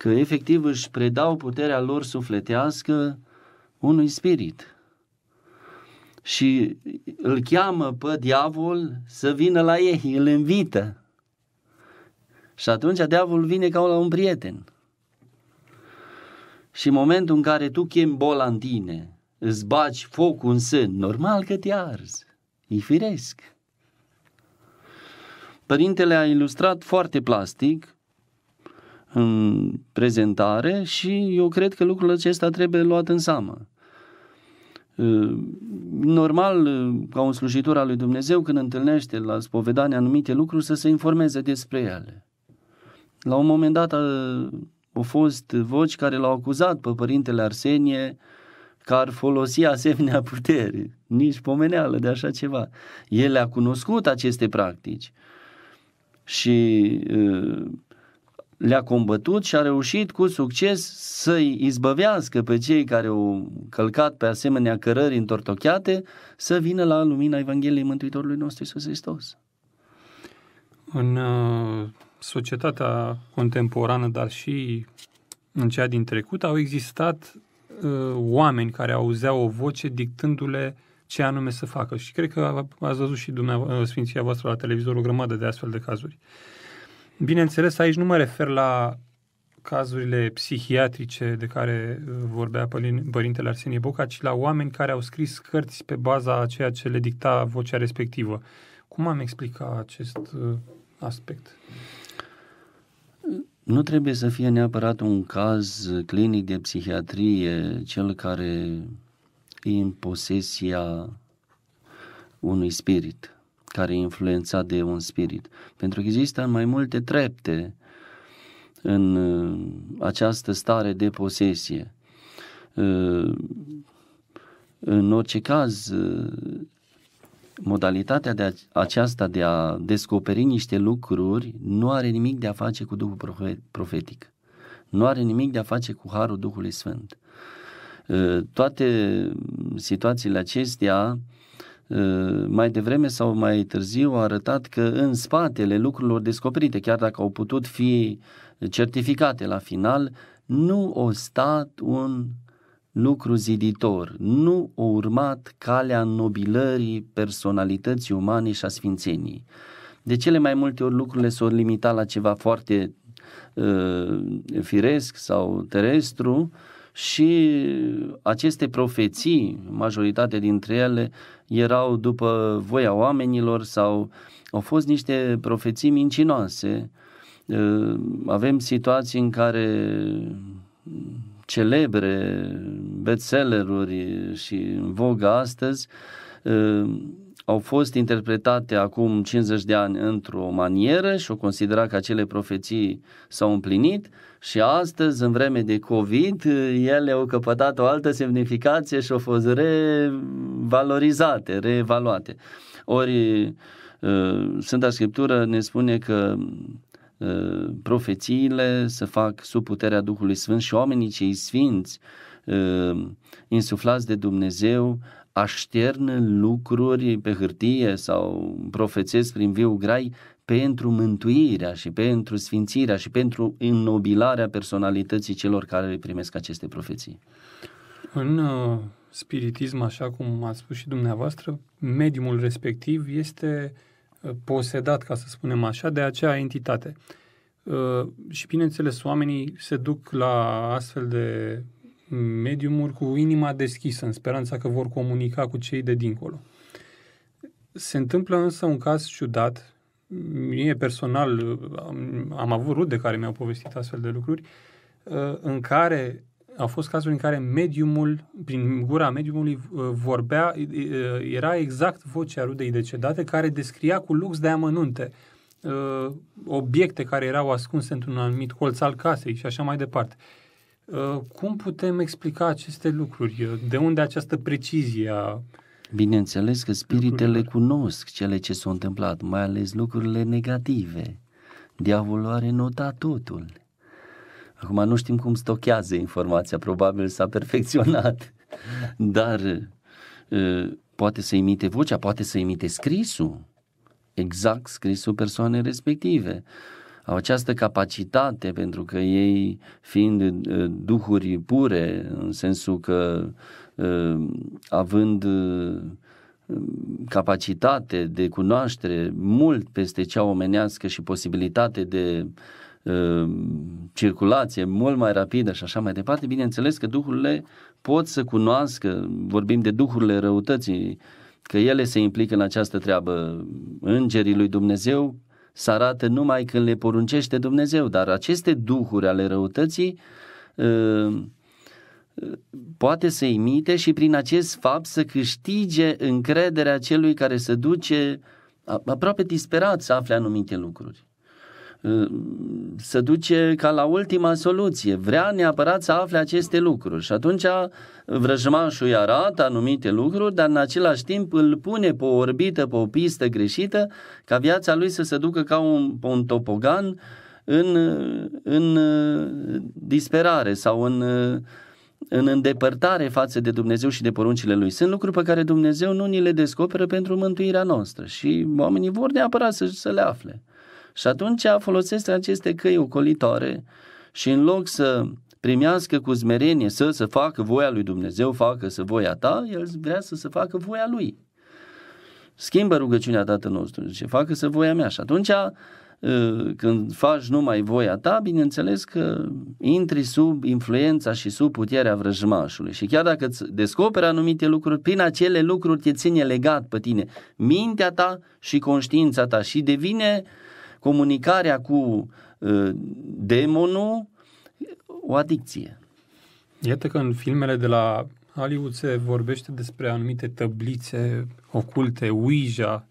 că efectiv își predau puterea lor sufletească unui spirit. Și îl cheamă pe diavol să vină la ei, îl invită. Și atunci diavolul vine ca la un prieten. Și în momentul în care tu chemi bola în tine, îți bagi focul în sân, normal că te arzi, e firesc. Părintele a ilustrat foarte plastic în prezentare și eu cred că lucrul acesta trebuie luat în seamă. Normal, ca un slujitor al lui Dumnezeu, când întâlnește la spovedanie anumite lucruri, să se informeze despre ele. La un moment dat au fost voci care l-au acuzat pe părintele Arsenie că ar folosi asemenea puteri, nici pomeneală de așa ceva. El a cunoscut aceste practici și le-a combătut și a reușit cu succes să-i izbăvească pe cei care au călcat pe asemenea cărări întortocheate să vină la lumina Evangheliei Mântuitorului nostru Iisus Hristos. În uh, societatea contemporană, dar și în cea din trecut, au existat uh, oameni care auzeau o voce dictându-le ce anume să facă. Și cred că ați văzut și dumneavoastră, uh, Sfinția voastră la televizor, o grămadă de astfel de cazuri. Uh, Bineînțeles, aici nu mă refer la cazurile psihiatrice de care uh, vorbea părintele Arsenie Boca, ci la oameni care au scris cărți pe baza a ceea ce le dicta vocea respectivă. Cum am explica acest uh, aspect? Nu trebuie să fie neapărat un caz clinic de psihiatrie cel care e în posesia unui spirit care e influențat de un spirit. Pentru că există mai multe trepte în uh, această stare de posesie. Uh, în orice caz, uh, modalitatea de aceasta de a descoperi niște lucruri nu are nimic de a face cu Duhul profetic. Nu are nimic de a face cu Harul Duhului Sfânt. Toate situațiile acestea Eh, mai devreme sau mai târziu a arătat că în spatele lucrurilor descoperite, chiar dacă au putut fi certificate la final, nu o stat un lucru ziditor, nu o urmat calea nobilării personalității umane și a sfințenii. De cele mai multe ori lucrurile s-au limitat la ceva foarte uh, firesc sau terestru, și aceste profeții, majoritatea dintre ele, erau după voia oamenilor sau au fost niște profeții mincinoase. Uh, avem situații în care celebre bestselleruri și în voga astăzi uh, au fost interpretate acum 50 de ani într-o manieră și o considera că acele profeții s-au împlinit și astăzi, în vreme de COVID, ele au căpătat o altă semnificație și au fost revalorizate, reevaluate. Ori ă, Sfânta Scriptură ne spune că ă, profețiile se fac sub puterea Duhului Sfânt și oamenii cei sfinți ă, insuflați de Dumnezeu aștern lucruri pe hârtie sau profețesc prin viu grai pentru mântuirea și pentru sfințirea și pentru înnobilarea personalității celor care primesc aceste profeții. În uh, spiritism, așa cum ați spus și dumneavoastră, mediumul respectiv este uh, posedat, ca să spunem așa, de acea entitate. Uh, și bineînțeles, oamenii se duc la astfel de mediumuri cu inima deschisă, în speranța că vor comunica cu cei de dincolo. Se întâmplă însă un caz ciudat. Mie personal am, avut rude care mi-au povestit astfel de lucruri, uh, în care au fost cazuri în care mediumul, prin gura mediumului, uh, vorbea, uh, era exact vocea rudei decedate care descria cu lux de amănunte obiecte care erau ascunse într-un anumit colț al casei și așa mai departe. Uh, cum putem explica aceste lucruri? Uh, de unde această precizie a Bineînțeles că spiritele cunosc cele ce s-au întâmplat, mai ales lucrurile negative. Diavolul are notat totul. Acum nu știm cum stochează informația, probabil s-a perfecționat, dar uh, poate să imite vocea, poate să imite scrisul, exact scrisul persoanei respective au această capacitate, pentru că ei, fiind uh, duhuri pure, în sensul că uh, având uh, capacitate de cunoaștere mult peste cea omenească și posibilitate de circulație mult mai rapidă și așa mai departe, bineînțeles că duhurile pot să cunoască, vorbim de duhurile răutății, că ele se implică în această treabă. Îngerii lui Dumnezeu să arată numai când le poruncește Dumnezeu, dar aceste duhuri ale răutății uh, poate să imite și prin acest fapt să câștige încrederea celui care se duce aproape disperat să afle anumite lucruri se duce ca la ultima soluție. Vrea neapărat să afle aceste lucruri și atunci vrăjmașul îi arată anumite lucruri, dar în același timp îl pune pe o orbită, pe o pistă greșită, ca viața lui să se ducă ca un, un topogan în, în disperare sau în, în îndepărtare față de Dumnezeu și de poruncile Lui. Sunt lucruri pe care Dumnezeu nu ni le descoperă pentru mântuirea noastră și oamenii vor neapărat să, să le afle. Și atunci folosesc aceste căi ocolitoare și în loc să primească cu smerenie să se facă voia lui Dumnezeu, facă să voia ta, el vrea să se facă voia lui. Schimbă rugăciunea Tatăl nostru, zice, facă să voia mea. Și atunci, ă, când faci numai voia ta, bineînțeles că intri sub influența și sub puterea vrăjmașului. Și chiar dacă îți descoperi anumite lucruri, prin acele lucruri te ține legat pe tine mintea ta și conștiința ta și devine uh, comunicarea cu ă, demonul, o adicție. Iată că în filmele de la Hollywood se vorbește despre anumite tăblițe oculte, Ouija,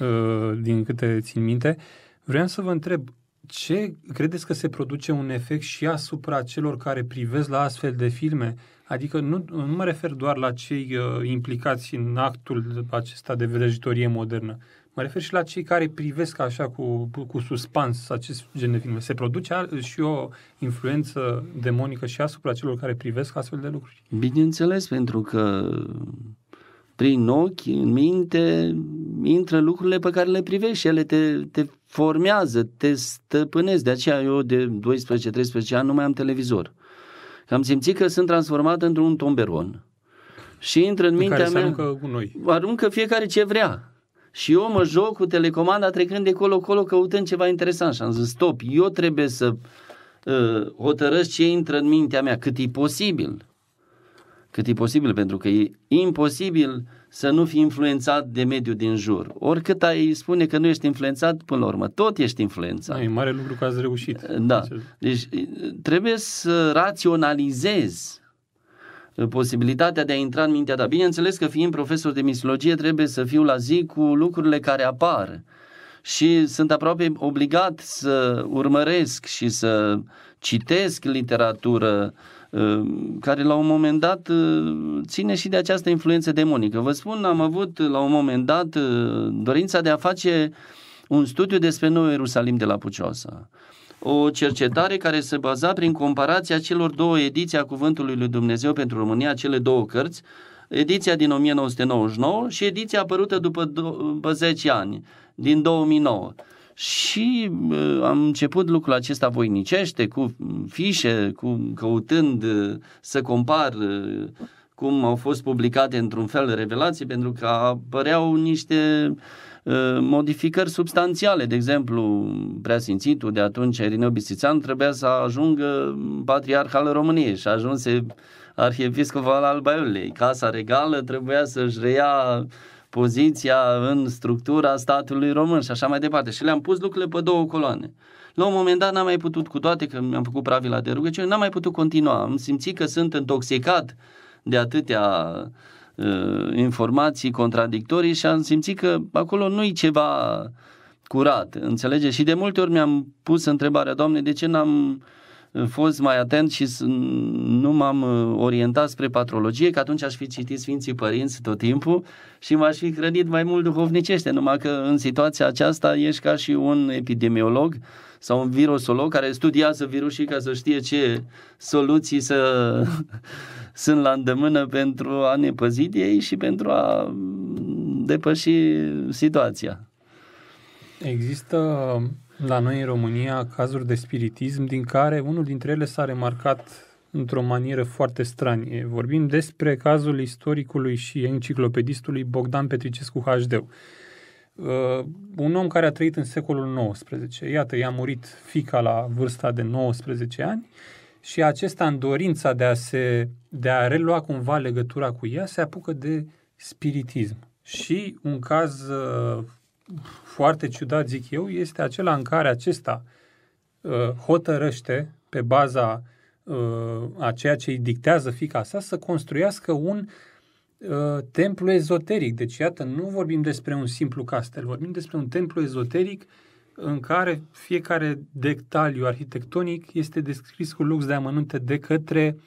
ă, din câte țin minte. Vreau să vă întreb, ce credeți că se produce un efect și asupra celor care privesc la astfel de filme? Adică nu, nu mă refer doar la cei uh, implicați în actul acesta de vrăjitorie modernă, Mă refer și la cei care privesc așa cu, cu suspans acest gen de filme. Se produce și o influență demonică și asupra celor care privesc astfel de lucruri? Bineînțeles, pentru că prin ochi, în minte, intră lucrurile pe care le privești și ele te, te formează, te stăpânesc. De aceea eu de 12-13 ani nu mai am televizor. Că am simțit că sunt transformat într-un tomberon. Și intră în, în mintea mea... Aruncă, aruncă fiecare ce vrea. Și eu mă joc cu telecomanda trecând de colo-colo căutând ceva interesant și am zis stop, eu trebuie să uh, hotărăsc ce intră în mintea mea cât e posibil. Cât e posibil, pentru că e imposibil să nu fii influențat de mediul din jur. Oricât ai spune că nu ești influențat, până la urmă, tot ești influențat. Da, e mare lucru că ați reușit. Da. Deci uh, trebuie să raționalizezi posibilitatea de a intra în mintea ta. Bineînțeles că fiind profesor de misiologie trebuie să fiu la zi cu lucrurile care apar și sunt aproape obligat să urmăresc și să citesc literatură uh, care la un moment dat uh, ține și de această influență demonică. Vă spun, am avut la un moment dat uh, dorința de a face un studiu despre Noul Ierusalim de la Pucioasa o cercetare care se baza prin comparația celor două ediții a Cuvântului lui Dumnezeu pentru România, cele două cărți, ediția din 1999 și ediția apărută după, după 10 ani, din 2009. Și uh, am început lucrul acesta voinicește, cu fișe, cu căutând uh, să compar uh, cum au fost publicate într-un fel revelații, pentru că apăreau niște uh, Ă, modificări substanțiale. De exemplu, preasimțitul de atunci, Irineu Bisițan, trebuia să ajungă patriarh al României și ajunse arhiepiscop al Albaiului, Casa regală trebuia să-și reia poziția în structura statului român și așa mai departe. Și le-am pus lucrurile pe două coloane. La un moment dat n-am mai putut, cu toate că mi-am făcut pravila de rugăciune, n-am mai putut continua. Am simțit că sunt intoxicat de atâtea uh, Uh, informații contradictorii și am simțit că acolo nu-i ceva curat, înțelege? Și de multe ori mi-am pus întrebarea, Doamne, de ce n-am uh, fost mai atent și nu m-am uh, orientat spre patrologie, că atunci aș fi citit Sfinții Părinți tot timpul și m-aș fi hrănit mai mult duhovnicește, numai că în situația aceasta ești ca și un epidemiolog sau un virusolog care studiază virusii ca să știe ce soluții să sunt la îndemână pentru a ne păzi de ei și pentru a mm, depăși situația. Există la noi în România cazuri de spiritism din care unul dintre ele s-a remarcat într-o manieră foarte stranie. Vorbim despre cazul istoricului și enciclopedistului Bogdan Petricescu HD. Uh, un om care a trăit în secolul XIX. Iată, i-a murit fica la vârsta de 19 ani și acesta, în dorința de a, se, de a relua cumva legătura cu ea, se apucă de spiritism. Și un caz uh, foarte ciudat, zic eu, este acela în care acesta uh, hotărăște, pe baza uh, a ceea ce îi dictează fica sa, să construiască un uh, templu ezoteric. Deci, iată, nu vorbim despre un simplu castel, vorbim despre un templu ezoteric uh, în care fiecare detaliu arhitectonic este descris cu lux de amănunte de către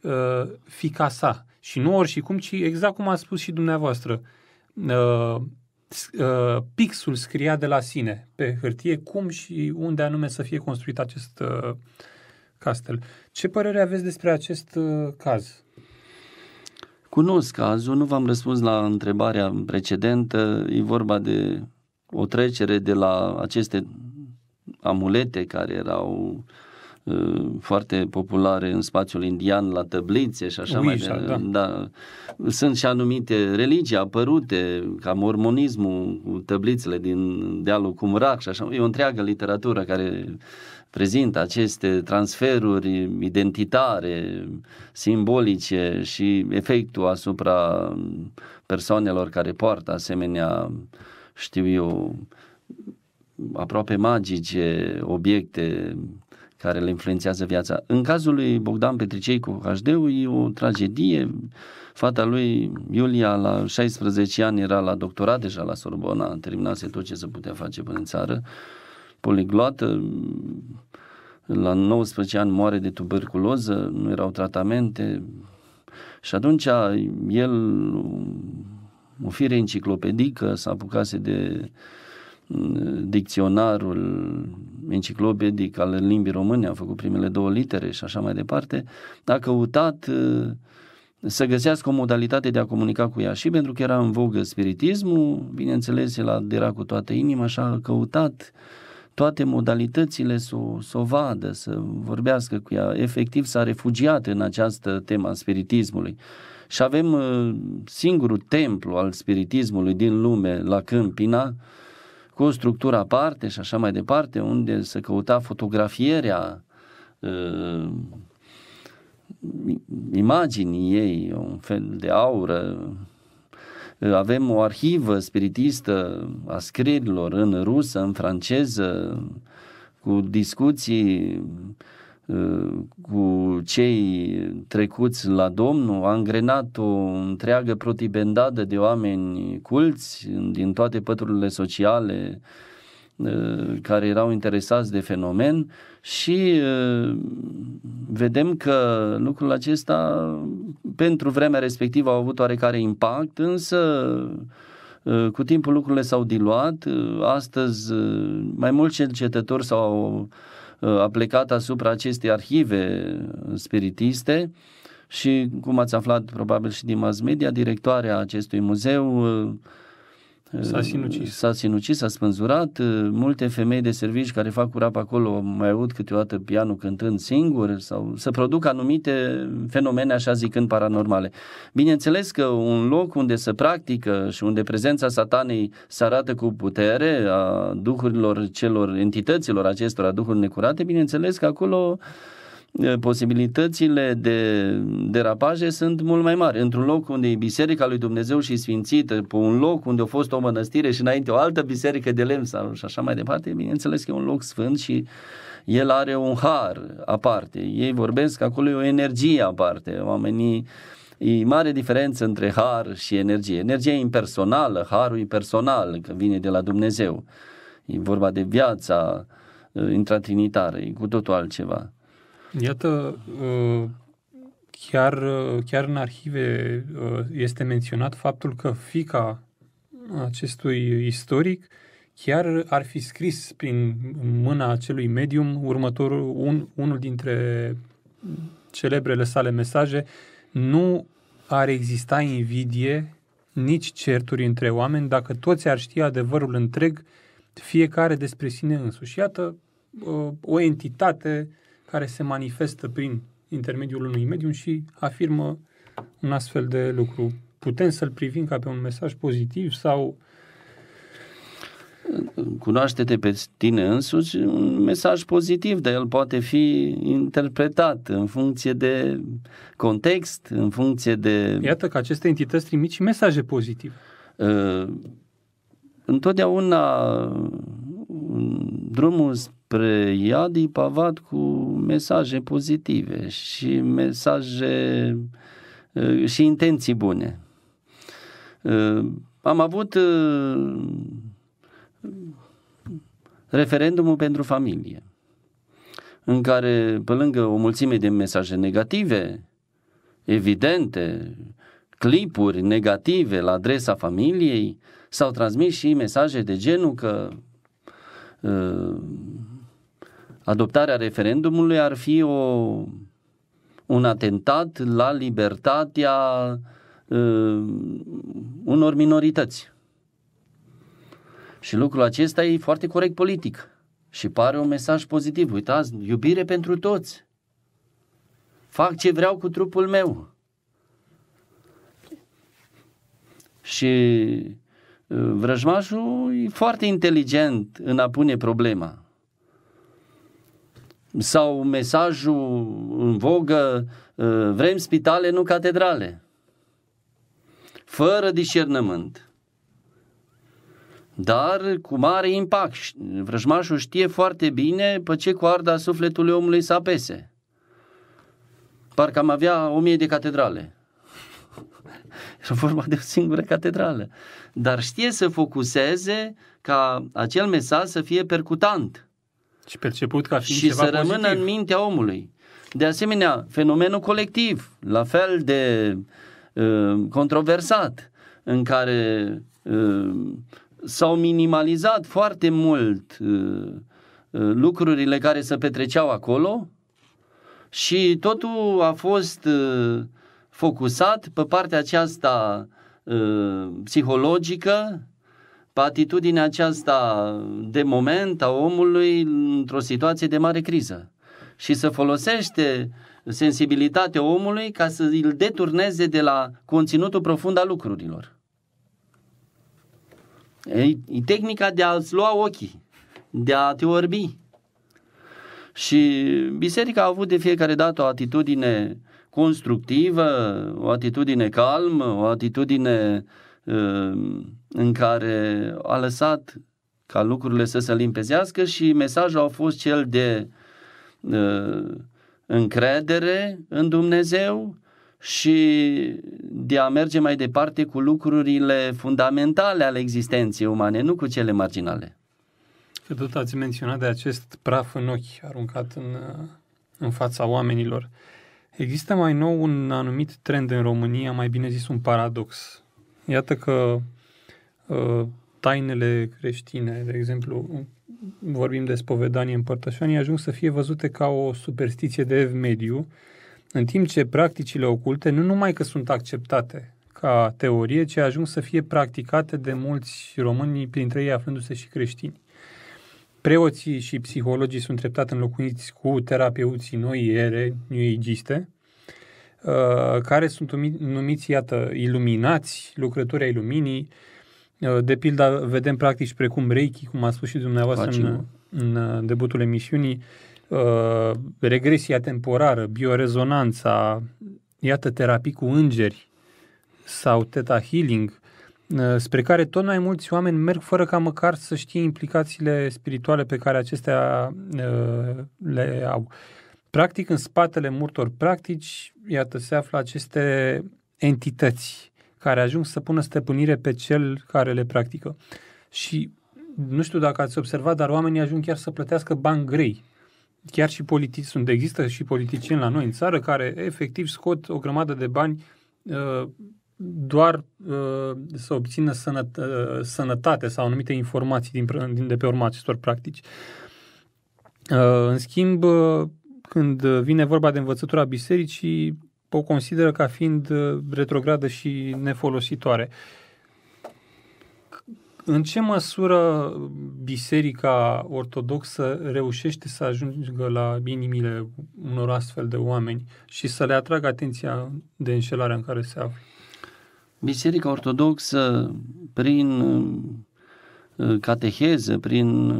uh, fica sa. Și nu ori și cum, ci exact cum a spus și dumneavoastră. Uh, uh, pixul scria de la sine pe hârtie cum și unde anume să fie construit acest uh, castel. Ce părere aveți despre acest uh, caz? Cunosc cazul, nu v-am răspuns la întrebarea precedentă. E vorba de o trecere de la aceste amulete care erau uh, foarte populare în spațiul indian, la tăblițe și așa Uisha, mai departe. Da. da. Sunt și anumite religii apărute, ca mormonismul, tăblițele din dealul Cumrac și așa. E o întreagă literatură care prezintă aceste transferuri identitare, simbolice și efectul asupra persoanelor care poartă asemenea uh, știu eu, aproape magice, obiecte care le influențează viața. În cazul lui Bogdan Petricei cu hd e o tragedie. Fata lui Iulia la 16 ani era la doctorat deja la Sorbona, terminase tot ce se putea face până în țară, poligloată, la 19 ani moare de tuberculoză, nu erau tratamente și atunci el o fire enciclopedică, s-a apucat de mm, dicționarul enciclopedic al limbii române, a făcut primele două litere și așa mai departe, a căutat să găsească o modalitate de a comunica cu ea și pentru că era în vogă spiritismul, bineînțeles, el adera cu toată inima și a căutat toate modalitățile să o, să o vadă, să vorbească cu ea. Efectiv s-a refugiat în această temă a spiritismului. Și avem uh, singurul templu al spiritismului din lume la Câmpina, cu o structură aparte și așa mai departe, unde se căuta fotografierea uh, imaginii ei, un fel de aură. Uh, avem o arhivă spiritistă a scrierilor în rusă, în franceză, cu discuții Uh, cu cei trecuți la Domnul, a îngrenat o întreagă protibendadă de oameni culți din toate păturile sociale uh, care erau interesați de fenomen și uh, vedem că lucrul acesta pentru vremea respectivă a avut oarecare impact, însă cu timpul lucrurile s-au diluat, astăzi mai mulți cercetători s-au Uh, a plecat asupra acestei arhive spiritiste și, cum ați aflat probabil și din mass media, directoarea acestui muzeu uh, S-a sinucis. S-a sinucis, s-a spânzurat. Uh, multe femei de servici care fac curap acolo mai aud câteodată pianul cântând singur sau să produc anumite fenomene, așa zicând, paranormale. Bineînțeles că un loc unde se practică și unde prezența satanei se arată cu putere a duhurilor celor, entităților acestora, duhuri necurate, bineînțeles că acolo uh, Eh, posibilitățile de derapaje sunt mult mai mari. Într-un loc unde e Biserica lui Dumnezeu și sfințită, pe un loc unde a fost o mănăstire și înainte o altă biserică de lemn sau și așa mai departe, bineînțeles că e un loc sfânt și el are un har aparte. Ei vorbesc că acolo e o energie aparte. Oamenii E mare diferență între har și energie. Energia e impersonală, harul e personal, că vine de la Dumnezeu. E vorba de viața eh, intratrinitară, e cu totul altceva. Iată, uh, chiar, uh, chiar în arhive uh, este menționat faptul că fica acestui istoric chiar ar fi scris prin mâna acelui medium următorul, un, unul dintre celebrele sale mesaje, nu ar exista invidie, nici certuri între oameni, dacă toți ar ști adevărul întreg, fiecare despre sine însuși. Iată o entitate care se manifestă prin intermediul unui medium și afirmă un astfel de lucru. Putem să-l privim ca pe un mesaj pozitiv sau cunoaște-te pe tine însuți, un mesaj pozitiv, dar el poate fi interpretat în funcție de context, în funcție de... Iată că aceste entități trimit și mesaje pozitive. Uh, întotdeauna drumul despre Iadi pavat cu mesaje pozitive și mesaje uh, și intenții bune. Uh, am avut uh, referendumul pentru familie, în care, pe lângă o mulțime de mesaje negative, evidente, clipuri negative la adresa familiei, s-au transmis și mesaje de genul că adoptarea referendumului ar fi o, un atentat la libertatea uh, unor minorități. Și lucrul acesta e foarte corect politic și pare un mesaj pozitiv. Uitați, iubire pentru toți. Fac ce vreau cu trupul meu. Și ă, vrăjmașul e foarte inteligent în a pune problema sau mesajul în vogă, ă, vrem spitale, nu catedrale. Fără discernământ. Dar cu mare impact. Vrăjmașul știe foarte bine pe ce coarda sufletului omului să apese. Parcă am avea o mie de catedrale. Era vorba de o singură catedrală. Dar știe să focuseze ca acel mesaj să fie percutant și perceput ca fiind și ceva să rămână pozitiv. în mintea omului. De asemenea, fenomenul colectiv, la fel de uh, controversat, în care uh, s-au minimalizat foarte mult uh, uh lucrurile care se petreceau acolo și totul a fost uh, focusat pe partea aceasta uh, psihologică, atitudinea aceasta de moment a omului într-o situație de mare criză și să folosește sensibilitatea omului ca să îl deturneze de la conținutul profund al lucrurilor. E tehnica de a-ți lua ochii, de a te orbi. Și biserica a avut de fiecare dată o atitudine constructivă, o atitudine calmă, o atitudine uh, Ehm, în care a lăsat ca lucrurile să se limpezească și mesajul a fost cel de ehm, încredere în Dumnezeu și de a merge mai departe cu lucrurile fundamentale ale existenței umane, nu cu cele marginale. Că tot ați menționat de acest praf în ochi aruncat în, în fața oamenilor. Există mai nou un anumit trend în România, mai bine zis un paradox, Iată că ă, tainele creștine, de exemplu, vorbim de spovedanie, împărtășanie, ajung să fie văzute ca o superstiție de ev mediu, în timp ce practicile oculte nu numai că sunt acceptate ca teorie, ci ajung să fie practicate de mulți români, printre ei aflându-se și creștini. Preoții și psihologii sunt treptat înlocuiți cu terapeuții noi ere, new Uh, care sunt numiți, iată, iluminați, lucrători ai luminii. Uh, de pildă, vedem practici precum Reiki, cum a spus și dumneavoastră în, da. în uh, debutul emisiunii, regresia temporară, biorezonanța, iată, terapii cu îngeri sau teta healing, spre care tot mai mulți oameni merg fără ca măcar să știe implicațiile spirituale pe care acestea le au. Practic, în spatele multor practici, iată, se află aceste entități care ajung să pună stăpânire pe cel care le practică. Și nu știu dacă ați observat, dar oamenii ajung chiar să plătească bani grei. Chiar și politici sunt. Există și politicieni la noi în țară care efectiv scot o grămadă de bani uh, doar uh, să obțină uh, sănătate sau anumite informații din, de pe urma acestor practici. în schimb, când uh, vine vorba de învățătura bisericii, o consideră ca fiind uh, retrogradă și nefolositoare. În ce măsură Biserica Ortodoxă reușește să ajungă la inimile unor astfel de oameni și să le atragă atenția de înșelarea în care se află? Biserica Ortodoxă, prin uh, cateheză, prin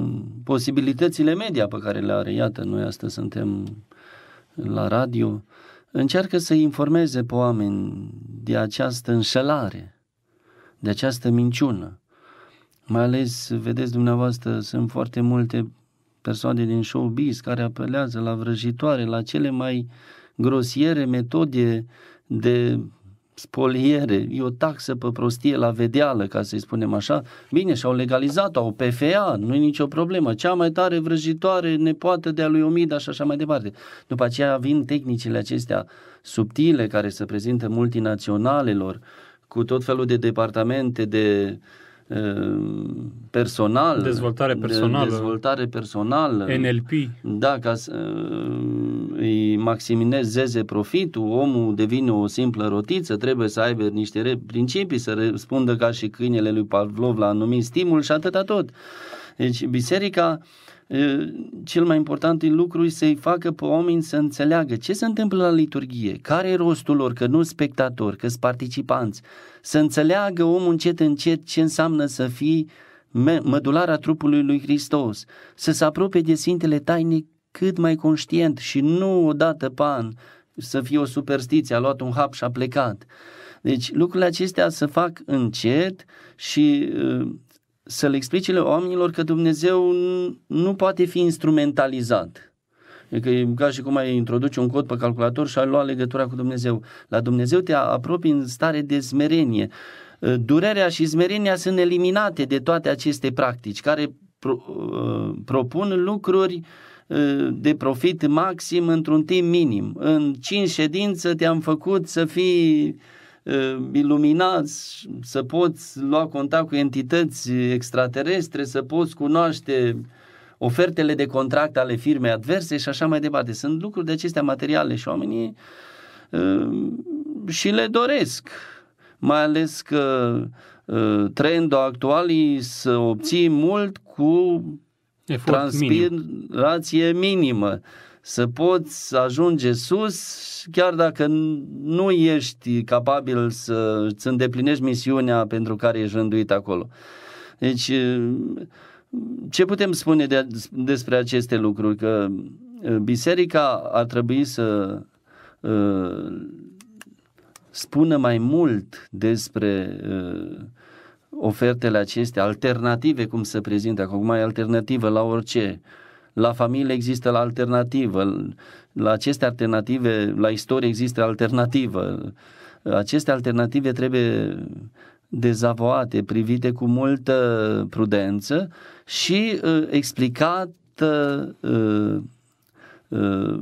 posibilitățile media pe care le are. Iată, noi astăzi suntem la radio. Încearcă să informeze pe oameni de această înșelare, de această minciună. Mai ales, vedeți dumneavoastră, sunt foarte multe persoane din showbiz care apelează la vrăjitoare, la cele mai grosiere metode de spoliere, e o taxă pe prostie la vedeală, ca să-i spunem așa. Bine, și-au legalizat-o, au PFA, nu e nicio problemă. Cea mai tare vrăjitoare nepoată de-a lui Omida și așa mai departe. După aceea vin tehnicile acestea subtile care se prezintă multinaționalelor, cu tot felul de departamente de uh, Uh, personal. Dezvoltare personală. Dezvoltare personală. NLP. Da, ca să uh, îi maximizeze profitul, omul devine o simplă rotiță, trebuie să aibă niște principii, să răspundă ca și câinele lui Pavlov la anumit stimul și atâta tot. Deci biserica uh, cel mai important lucru e să-i facă pe oameni să înțeleagă ce se întâmplă la liturghie, care e rostul lor, că nu spectatori, că sunt participanți, să înțeleagă omul încet încet ce înseamnă să fii mădulara trupului lui Hristos, să se apropie de Sfintele Tainic cât mai conștient și nu odată an să fie o superstiție, a luat un hap și a plecat. Deci lucrurile acestea se fac încet și să le explicile oamenilor că Dumnezeu nu poate fi instrumentalizat. că adică e ca și cum ai introduce un cod pe calculator și ai lua legătura cu Dumnezeu. La Dumnezeu te apropii în stare de smerenie. Ă, durerea și smerenia sunt eliminate de toate aceste practici care pro, ă, propun lucruri ă, de profit maxim într-un timp minim. În cinci ședințe te-am făcut să fii Uh, iluminați, să poți lua contact cu entități extraterestre, să poți cunoaște ofertele de contract ale firmei adverse și așa mai departe. Sunt lucruri de acestea materiale și oamenii uh, și le doresc, mai ales că uh, trendul actual e să obții mult cu Efort transpirație minim. minimă să poți ajunge sus chiar dacă nu ești capabil să îți îndeplinești misiunea pentru care ești rânduit acolo. Deci, ce putem spune de, despre aceste lucruri? Că biserica ar trebui să uh, spună mai mult despre uh, ofertele acestea, alternative, cum se prezintă acum, mai alternativă la orice. Uh, la familie există la alternativă, la aceste alternative, la istorie există alternativă. Aceste alternative trebuie dezavoate, privite cu multă prudență și uh, explicată uh, uh,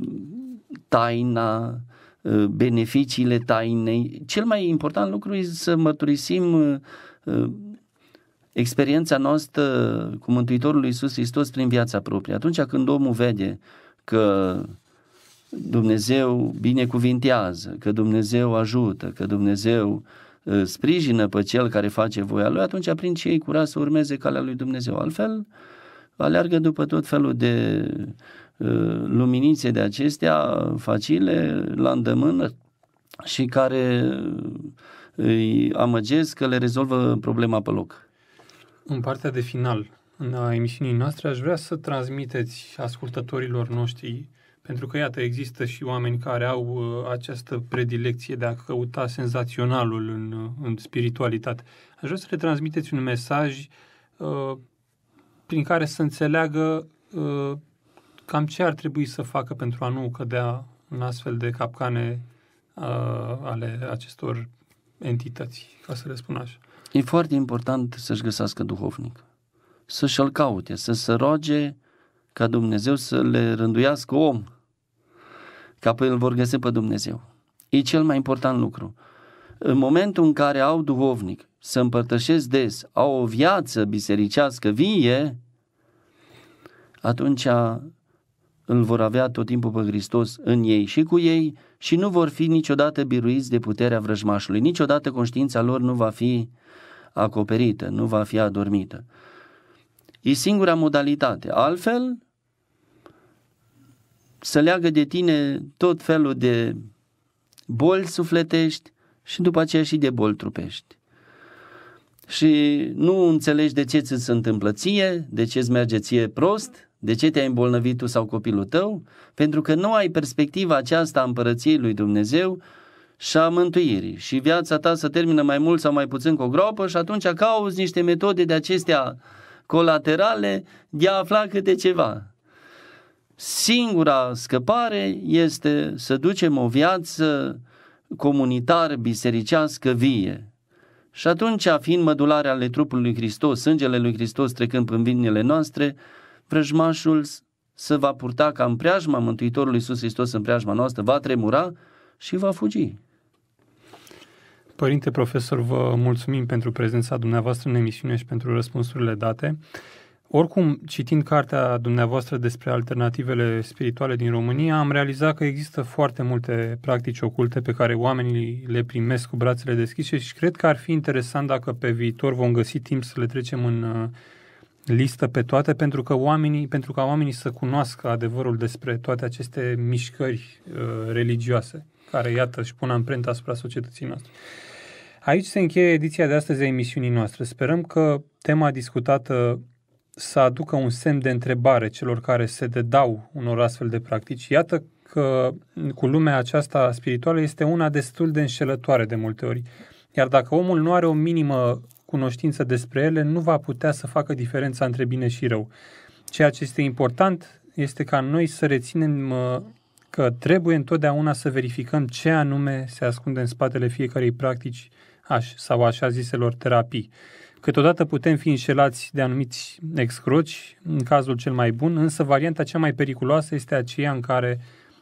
taina, uh, beneficiile tainei. Cel mai important lucru este să mărturisim uh, uh experiența noastră cu Mântuitorul lui Iisus Hristos prin viața proprie. Atunci când omul vede că Dumnezeu binecuvintează, că Dumnezeu ajută, că Dumnezeu uh, sprijină pe cel care face voia lui, atunci prin cei ei să urmeze calea lui Dumnezeu. Altfel, aleargă după tot felul de uh, luminițe de acestea facile, la îndemână și care uh, îi amăgesc că le rezolvă problema pe loc în partea de final a uh, emisiunii noastre, aș vrea să transmiteți ascultătorilor noștri, pentru că, iată, există și oameni care au uh, această predilecție de a căuta senzaționalul în, uh, în spiritualitate. Aș vrea să le transmiteți un mesaj uh, prin care să înțeleagă uh, cam ce ar trebui să facă pentru a nu cădea în astfel de capcane uh, ale acestor entități, ca să le spun așa. E foarte important să-și găsească duhovnic, să-și îl caute, să se roage ca Dumnezeu să le rânduiască om, că apoi îl vor găsi pe Dumnezeu. E cel mai important lucru. În momentul în care au duhovnic, să împărtășesc des, au o viață bisericească vie, atunci îl vor avea tot timpul pe Hristos în ei și cu ei și nu vor fi niciodată biruiți de puterea vrăjmașului. Niciodată conștiința lor nu va fi uh, acoperită, nu va fi adormită. E singura modalitate. Altfel, să leagă de tine tot felul de boli sufletești și după aceea și de boli trupești. Și nu înțelegi de ce ți se întâmplă ție, de ce îți merge ție prost, de ce te-ai îmbolnăvit tu sau copilul tău, pentru că nu ai perspectiva aceasta a împărăției lui Dumnezeu, și a mântuirii și viața ta să termină mai mult sau mai puțin cu o groapă și atunci cauți niște metode de acestea colaterale de a afla câte ceva. Singura scăpare este să ducem o viață comunitar bisericească vie. Și atunci, fiind mădularea ale trupului lui Hristos, sângele lui Hristos trecând prin vinile noastre, vrăjmașul se va purta ca în preajma Mântuitorului Iisus Hristos în preajma noastră, va tremura și va fugi. Părinte profesor, vă mulțumim pentru prezența dumneavoastră în emisiune și pentru răspunsurile date. Oricum, citind cartea dumneavoastră despre alternativele spirituale din România, am realizat că există foarte multe practici oculte pe care oamenii le primesc cu brațele deschise și cred că ar fi interesant dacă pe viitor vom găsi timp să le trecem în uh, listă pe toate pentru, că oamenii, pentru ca oamenii să cunoască adevărul despre toate aceste mișcări uh, religioase care, iată, își pun amprenta asupra societății noastre. Aici se încheie ediția de astăzi a emisiunii noastre. Sperăm că tema discutată să aducă un semn de întrebare celor care se dedau unor astfel de practici. Iată că cu lumea aceasta spirituală este una destul de înșelătoare de multe ori. Iar dacă omul nu are o minimă cunoștință despre ele, nu va putea să facă diferența între bine și rău. Ceea ce este important este ca noi să reținem uh, că trebuie întotdeauna să verificăm ce anume se ascunde în spatele fiecarei practici aș, sau așa ziselor terapii. Câteodată putem fi înșelați de anumiți excroci, în cazul cel mai bun, însă varianta cea mai periculoasă este aceea în care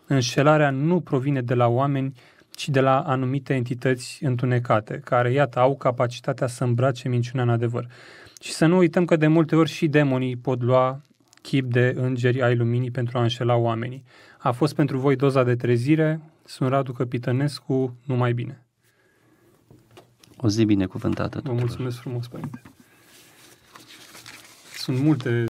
înșelarea nu provine de la oameni, ci de la anumite entități întunecate, care, iată, au capacitatea să îmbrace minciuna în adevăr. Și să nu uităm că de multe ori și demonii pot lua chip de îngeri ai luminii pentru a înșela oamenii. A fost pentru voi doza de trezire. Sunt Radu Căpitănescu. numai bine. O zi binecuvântată tuturor. Vă mulțumesc frumos, Părinte. Sunt multe